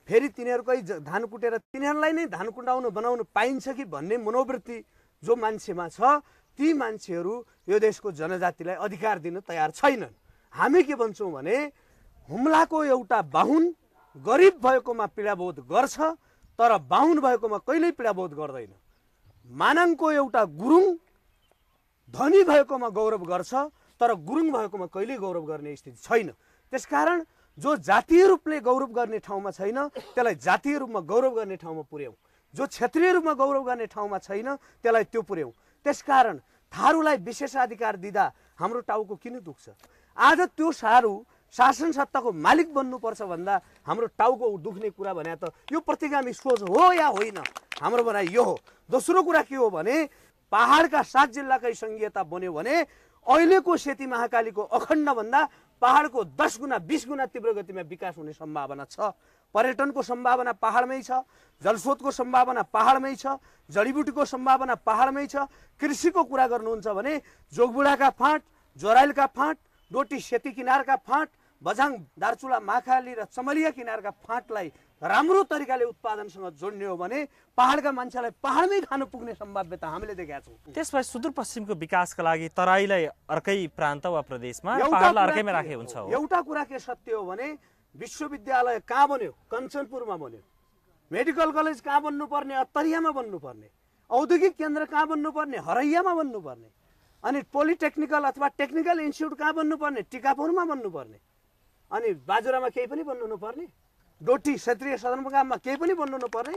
फेरि तिनीहरूकै धान कुटेर तिनीहरूलाई नै धान कुटाउनु बनाउनु पाइन्छ कि भन्ने मनोवृत्ति जो मान्छेमा छ ती मान्छेहरू यो देशको जनजातिलाई अधिकार दिन तयार छैनन् हामी के भन्छौँ भने हुम्लाको एउटा बाहुन गरिब भएकोमा पीडाबोध गर्छ तर बाहुन भएकोमा कहिल्यै पीडाबोध गर्दैन मानाङको एउटा गुरुङ धनी भएकोमा गौरव गर्छ तर गुरुङ भएकोमा कहिल्यै गौरव गर्ने स्थिति छैन त्यसकारण जो जातीय रूपले गौरव गर्ने ठाउँमा छैन त्यसलाई जातीय रूपमा गौरव गर्ने ठाउँमा पुर्याउँ जो क्षेत्रीय रूपमा गौरव गर्ने ठाउँमा छैन त्यसलाई त्यो पुर्याउँ त्यसकारण थारूलाई विशेषाधिकार दिँदा हाम्रो टाउको किन दुख्छ आज त्यो सारू शासन सत्ताको मालिक बन्नुपर्छ भन्दा हाम्रो टाउको दुख्ने कुरा भने त यो प्रतिगामी सोच हो या होइन हाम्रो भनाइ यो हो दोस्रो कुरा के हो भने पहाडका सात जिल्लाकै सङ्घीयता बन्यो भने अहिलेको सेती महाकालीको अखण्डभन्दा पहाडको दस गुणा बिस गुणा तीव्र गतिमा विकास हुने सम्भावना छ पर्यटनको सम्भावना पहाडमै छ जलस्रोतको सम्भावना पहाडमै छ जडीबुटीको सम्भावना पहाडमै छ कृषिको कुरा गर्नुहुन्छ भने जोगबुढाका फाँट जोराइलका फाँट डोटी सेती किनारका फाँट बझाङ दार्चुला माखाली र चमलिया किनारका फाँटलाई राम्रो तरिकाले उत्पादनसँग जोड्ने हो भने पहाडका मान्छेलाई पहाडमै खानु पुग्ने सम्भाव्यता हामीले देखेका छौँ त्यसपछि सुदूरपश्चिमको विकासका लागि तराईलाई अर्कै प्रान्त वा प्रदेशमा अर्कैमा राखे हुन्छ एउटा कुरा के सत्य हो भने विश्वविद्यालय कहाँ बन्यो कञ्चनपुरमा बन्यो मेडिकल कलेज कहाँ बन्नुपर्ने अत्तरियामा बन्नुपर्ने औद्योगिक केन्द्र कहाँ बन्नुपर्ने हरैयामा बन्नुपर्ने अनि पोलिटेक्निकल अथवा टेक्निकल इन्स्टिच्युट कहाँ बन्नुपर्ने टिकापुरमा बन्नुपर्ने अनि बाजुरामा केही पनि बन्नु नपर्ने डोटी क्षेत्रीय सदरमुकाममा केही पनि बन्नु नपर्ने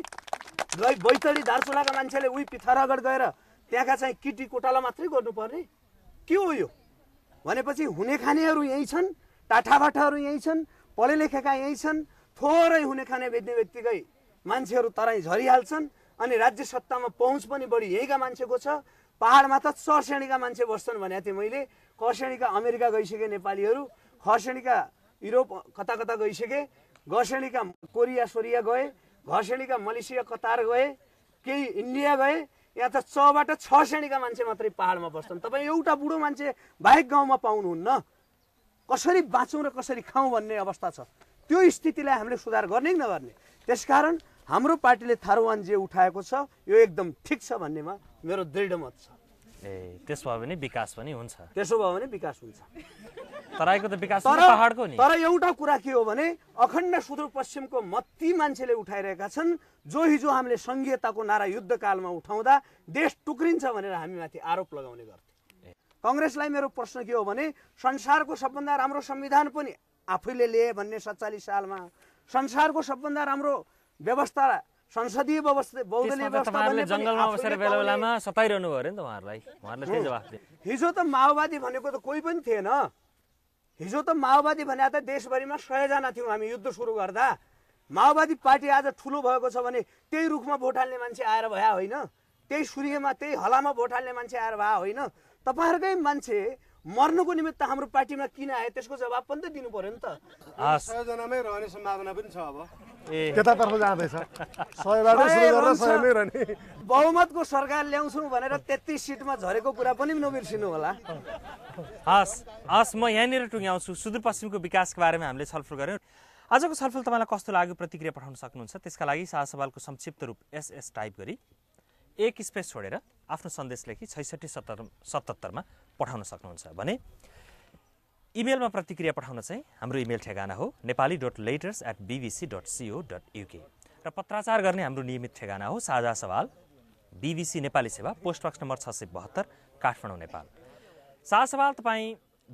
र बैतडी दार्चुलाका मान्छेले उही पिथरागढ गएर त्यहाँका चाहिँ किटी कोटाला मात्रै गर्नुपर्ने के हो यो भनेपछि हुने खानेहरू यहीँ छन् टाठाबाटाहरू यहीँ छन् पढे लेखेका यहीँ छन् थोरै हुने खाने बेच्ने बित्तिकै मान्छेहरू तराई झरिहाल्छन् अनि राज्य सत्तामा पहुँच पनि बढी यहीँका मान्छेको छ पाहाडमा त चर्सेणीका मान्छे बस्छन् भनेको थिएँ मैले खरसेणीका अमेरिका गइसकेँ नेपालीहरू खरसेणीका युरोप कता कता गइसकेँ घर्षणीका कोरिया सोरिया गए घर्षणीका मलेसिया कतार गए केही इन्डिया गए यहाँ त छबाट छ श्रेणीका मान्छे मात्रै पाहाडमा बस्छन् तपाईँ एउटा बुढो मान्छे बाहेक गाउँमा पाउनुहुन्न कसरी बाँचौँ र कसरी खाउँ भन्ने अवस्था छ त्यो स्थितिलाई हामीले सुधार गर्ने कि नगर्ने त्यसकारण हाम्रो पार्टीले थारूवान जे उठाएको छ यो एकदम ठिक छ भन्नेमा मेरो दृढ मत छ त्यसो भयो भने विकास पनि हुन्छ त्यसो भयो भने विकास हुन्छ तराईको त विकास पहाडको नि तर एउटा कुरा के हो भने अखण्ड सुदूरपश्चिमको मत्ती मान्छेले उठाइरहेका छन् जो हिजो हामीले सङ्घीयताको नारा युद्धकालमा उठाउँदा देश टुक्रिन्छ भनेर हामी माथि आरोप लगाउने गर्थे कङ्ग्रेसलाई मेरो प्रश्न के हो भने संसारको सबभन्दा राम्रो संविधान पनि आफैले लिए भन्ने सत्तालिस सालमा संसारको सबभन्दा राम्रो व्यवस्था संसदीय व्यवस्था बहुदलीय बसेर भयो नि त जवाफ हिजो त माओवादी भनेको त कोही पनि थिएन हिजो त माओवादी भने त देशभरिमा सयजना थियौँ हामी युद्ध सुरु गर्दा माओवादी पार्टी आज ठुलो भएको छ भने त्यही रुखमा भोट हाल्ने मान्छे आएर भए होइन त्यही सूर्यमा त्यही हलामा भोट हाल्ने मान्छे आएर भए होइन तपाईँहरूकै मान्छे मर्नुको निमित्त हाम्रो पार्टीमा किन आयो त्यसको जवाब पनि त दिनु पर्यो नि त सयजनामै रहने सम्भावना पनि छ अब त्यतातर्फ जाँदैछ बहुमतको सरकार ल्याउँछौँ भनेर तेत्तिस सिटमा झरेको कुरा पनि नबिर्सिनु होला हस् हस् म यहाँनिर टुङ्ग्याउँछु सुदूरपश्चिमको विकासको बारेमा हामीले छलफल गऱ्यौँ आजको छलफल तपाईँलाई कस्तो लाग्यो प्रतिक्रिया पठाउन सक्नुहुन्छ त्यसका लागि सवालको संक्षिप्त रूप एसएस टाइप गरी एक स्पेस छोडेर आफ्नो सन्देश लेखी छैसठी सत्तर सतहत्तरमा पठाउन सक्नुहुन्छ भने इमेलमा प्रतिक्रिया पठाउन चाहिँ हाम्रो इमेल ठेगाना हो Nepali dot letters at BBC dot co dot UK र पत्राचार गर्ने हाम्रो नियमित ठेगाना हो साझा सवाल बिबिसी नेपाली सेवा पोस्ट बक्स नम्बर छ सय बहत्तर काठमाडौँ नेपाल साझा सवाल तपाईँ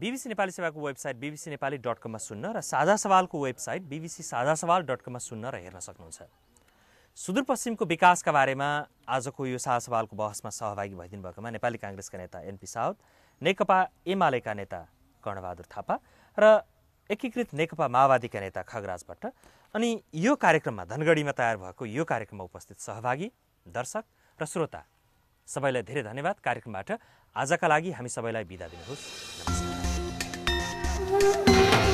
बिबिसी नेपाली सेवाको वेबसाइट बिबिसी नेपाली डट कममा सुन्न र साझा सवालको वेबसाइट बिबिसी साझा सवाल डट कममा सुन्न र हेर्न सक्नुहुन्छ सुदूरपश्चिमको विकासका बारेमा आजको यो साझा सवालको बहसमा सहभागी भइदिनु भएकोमा नेपाली काङ्ग्रेसका नेता एनपी साउद नेकपा एमालेका नेता कर्णबहादुर थापा र एकीकृत नेकपा माओवादीका नेता खगराज भट्ट अनि यो कार्यक्रममा धनगढीमा तयार भएको यो कार्यक्रममा उपस्थित सहभागी दर्शक र श्रोता सबैलाई धेरै धन्यवाद कार्यक्रमबाट आजका लागि हामी सबैलाई बिदा दिनुहोस् नमस्कार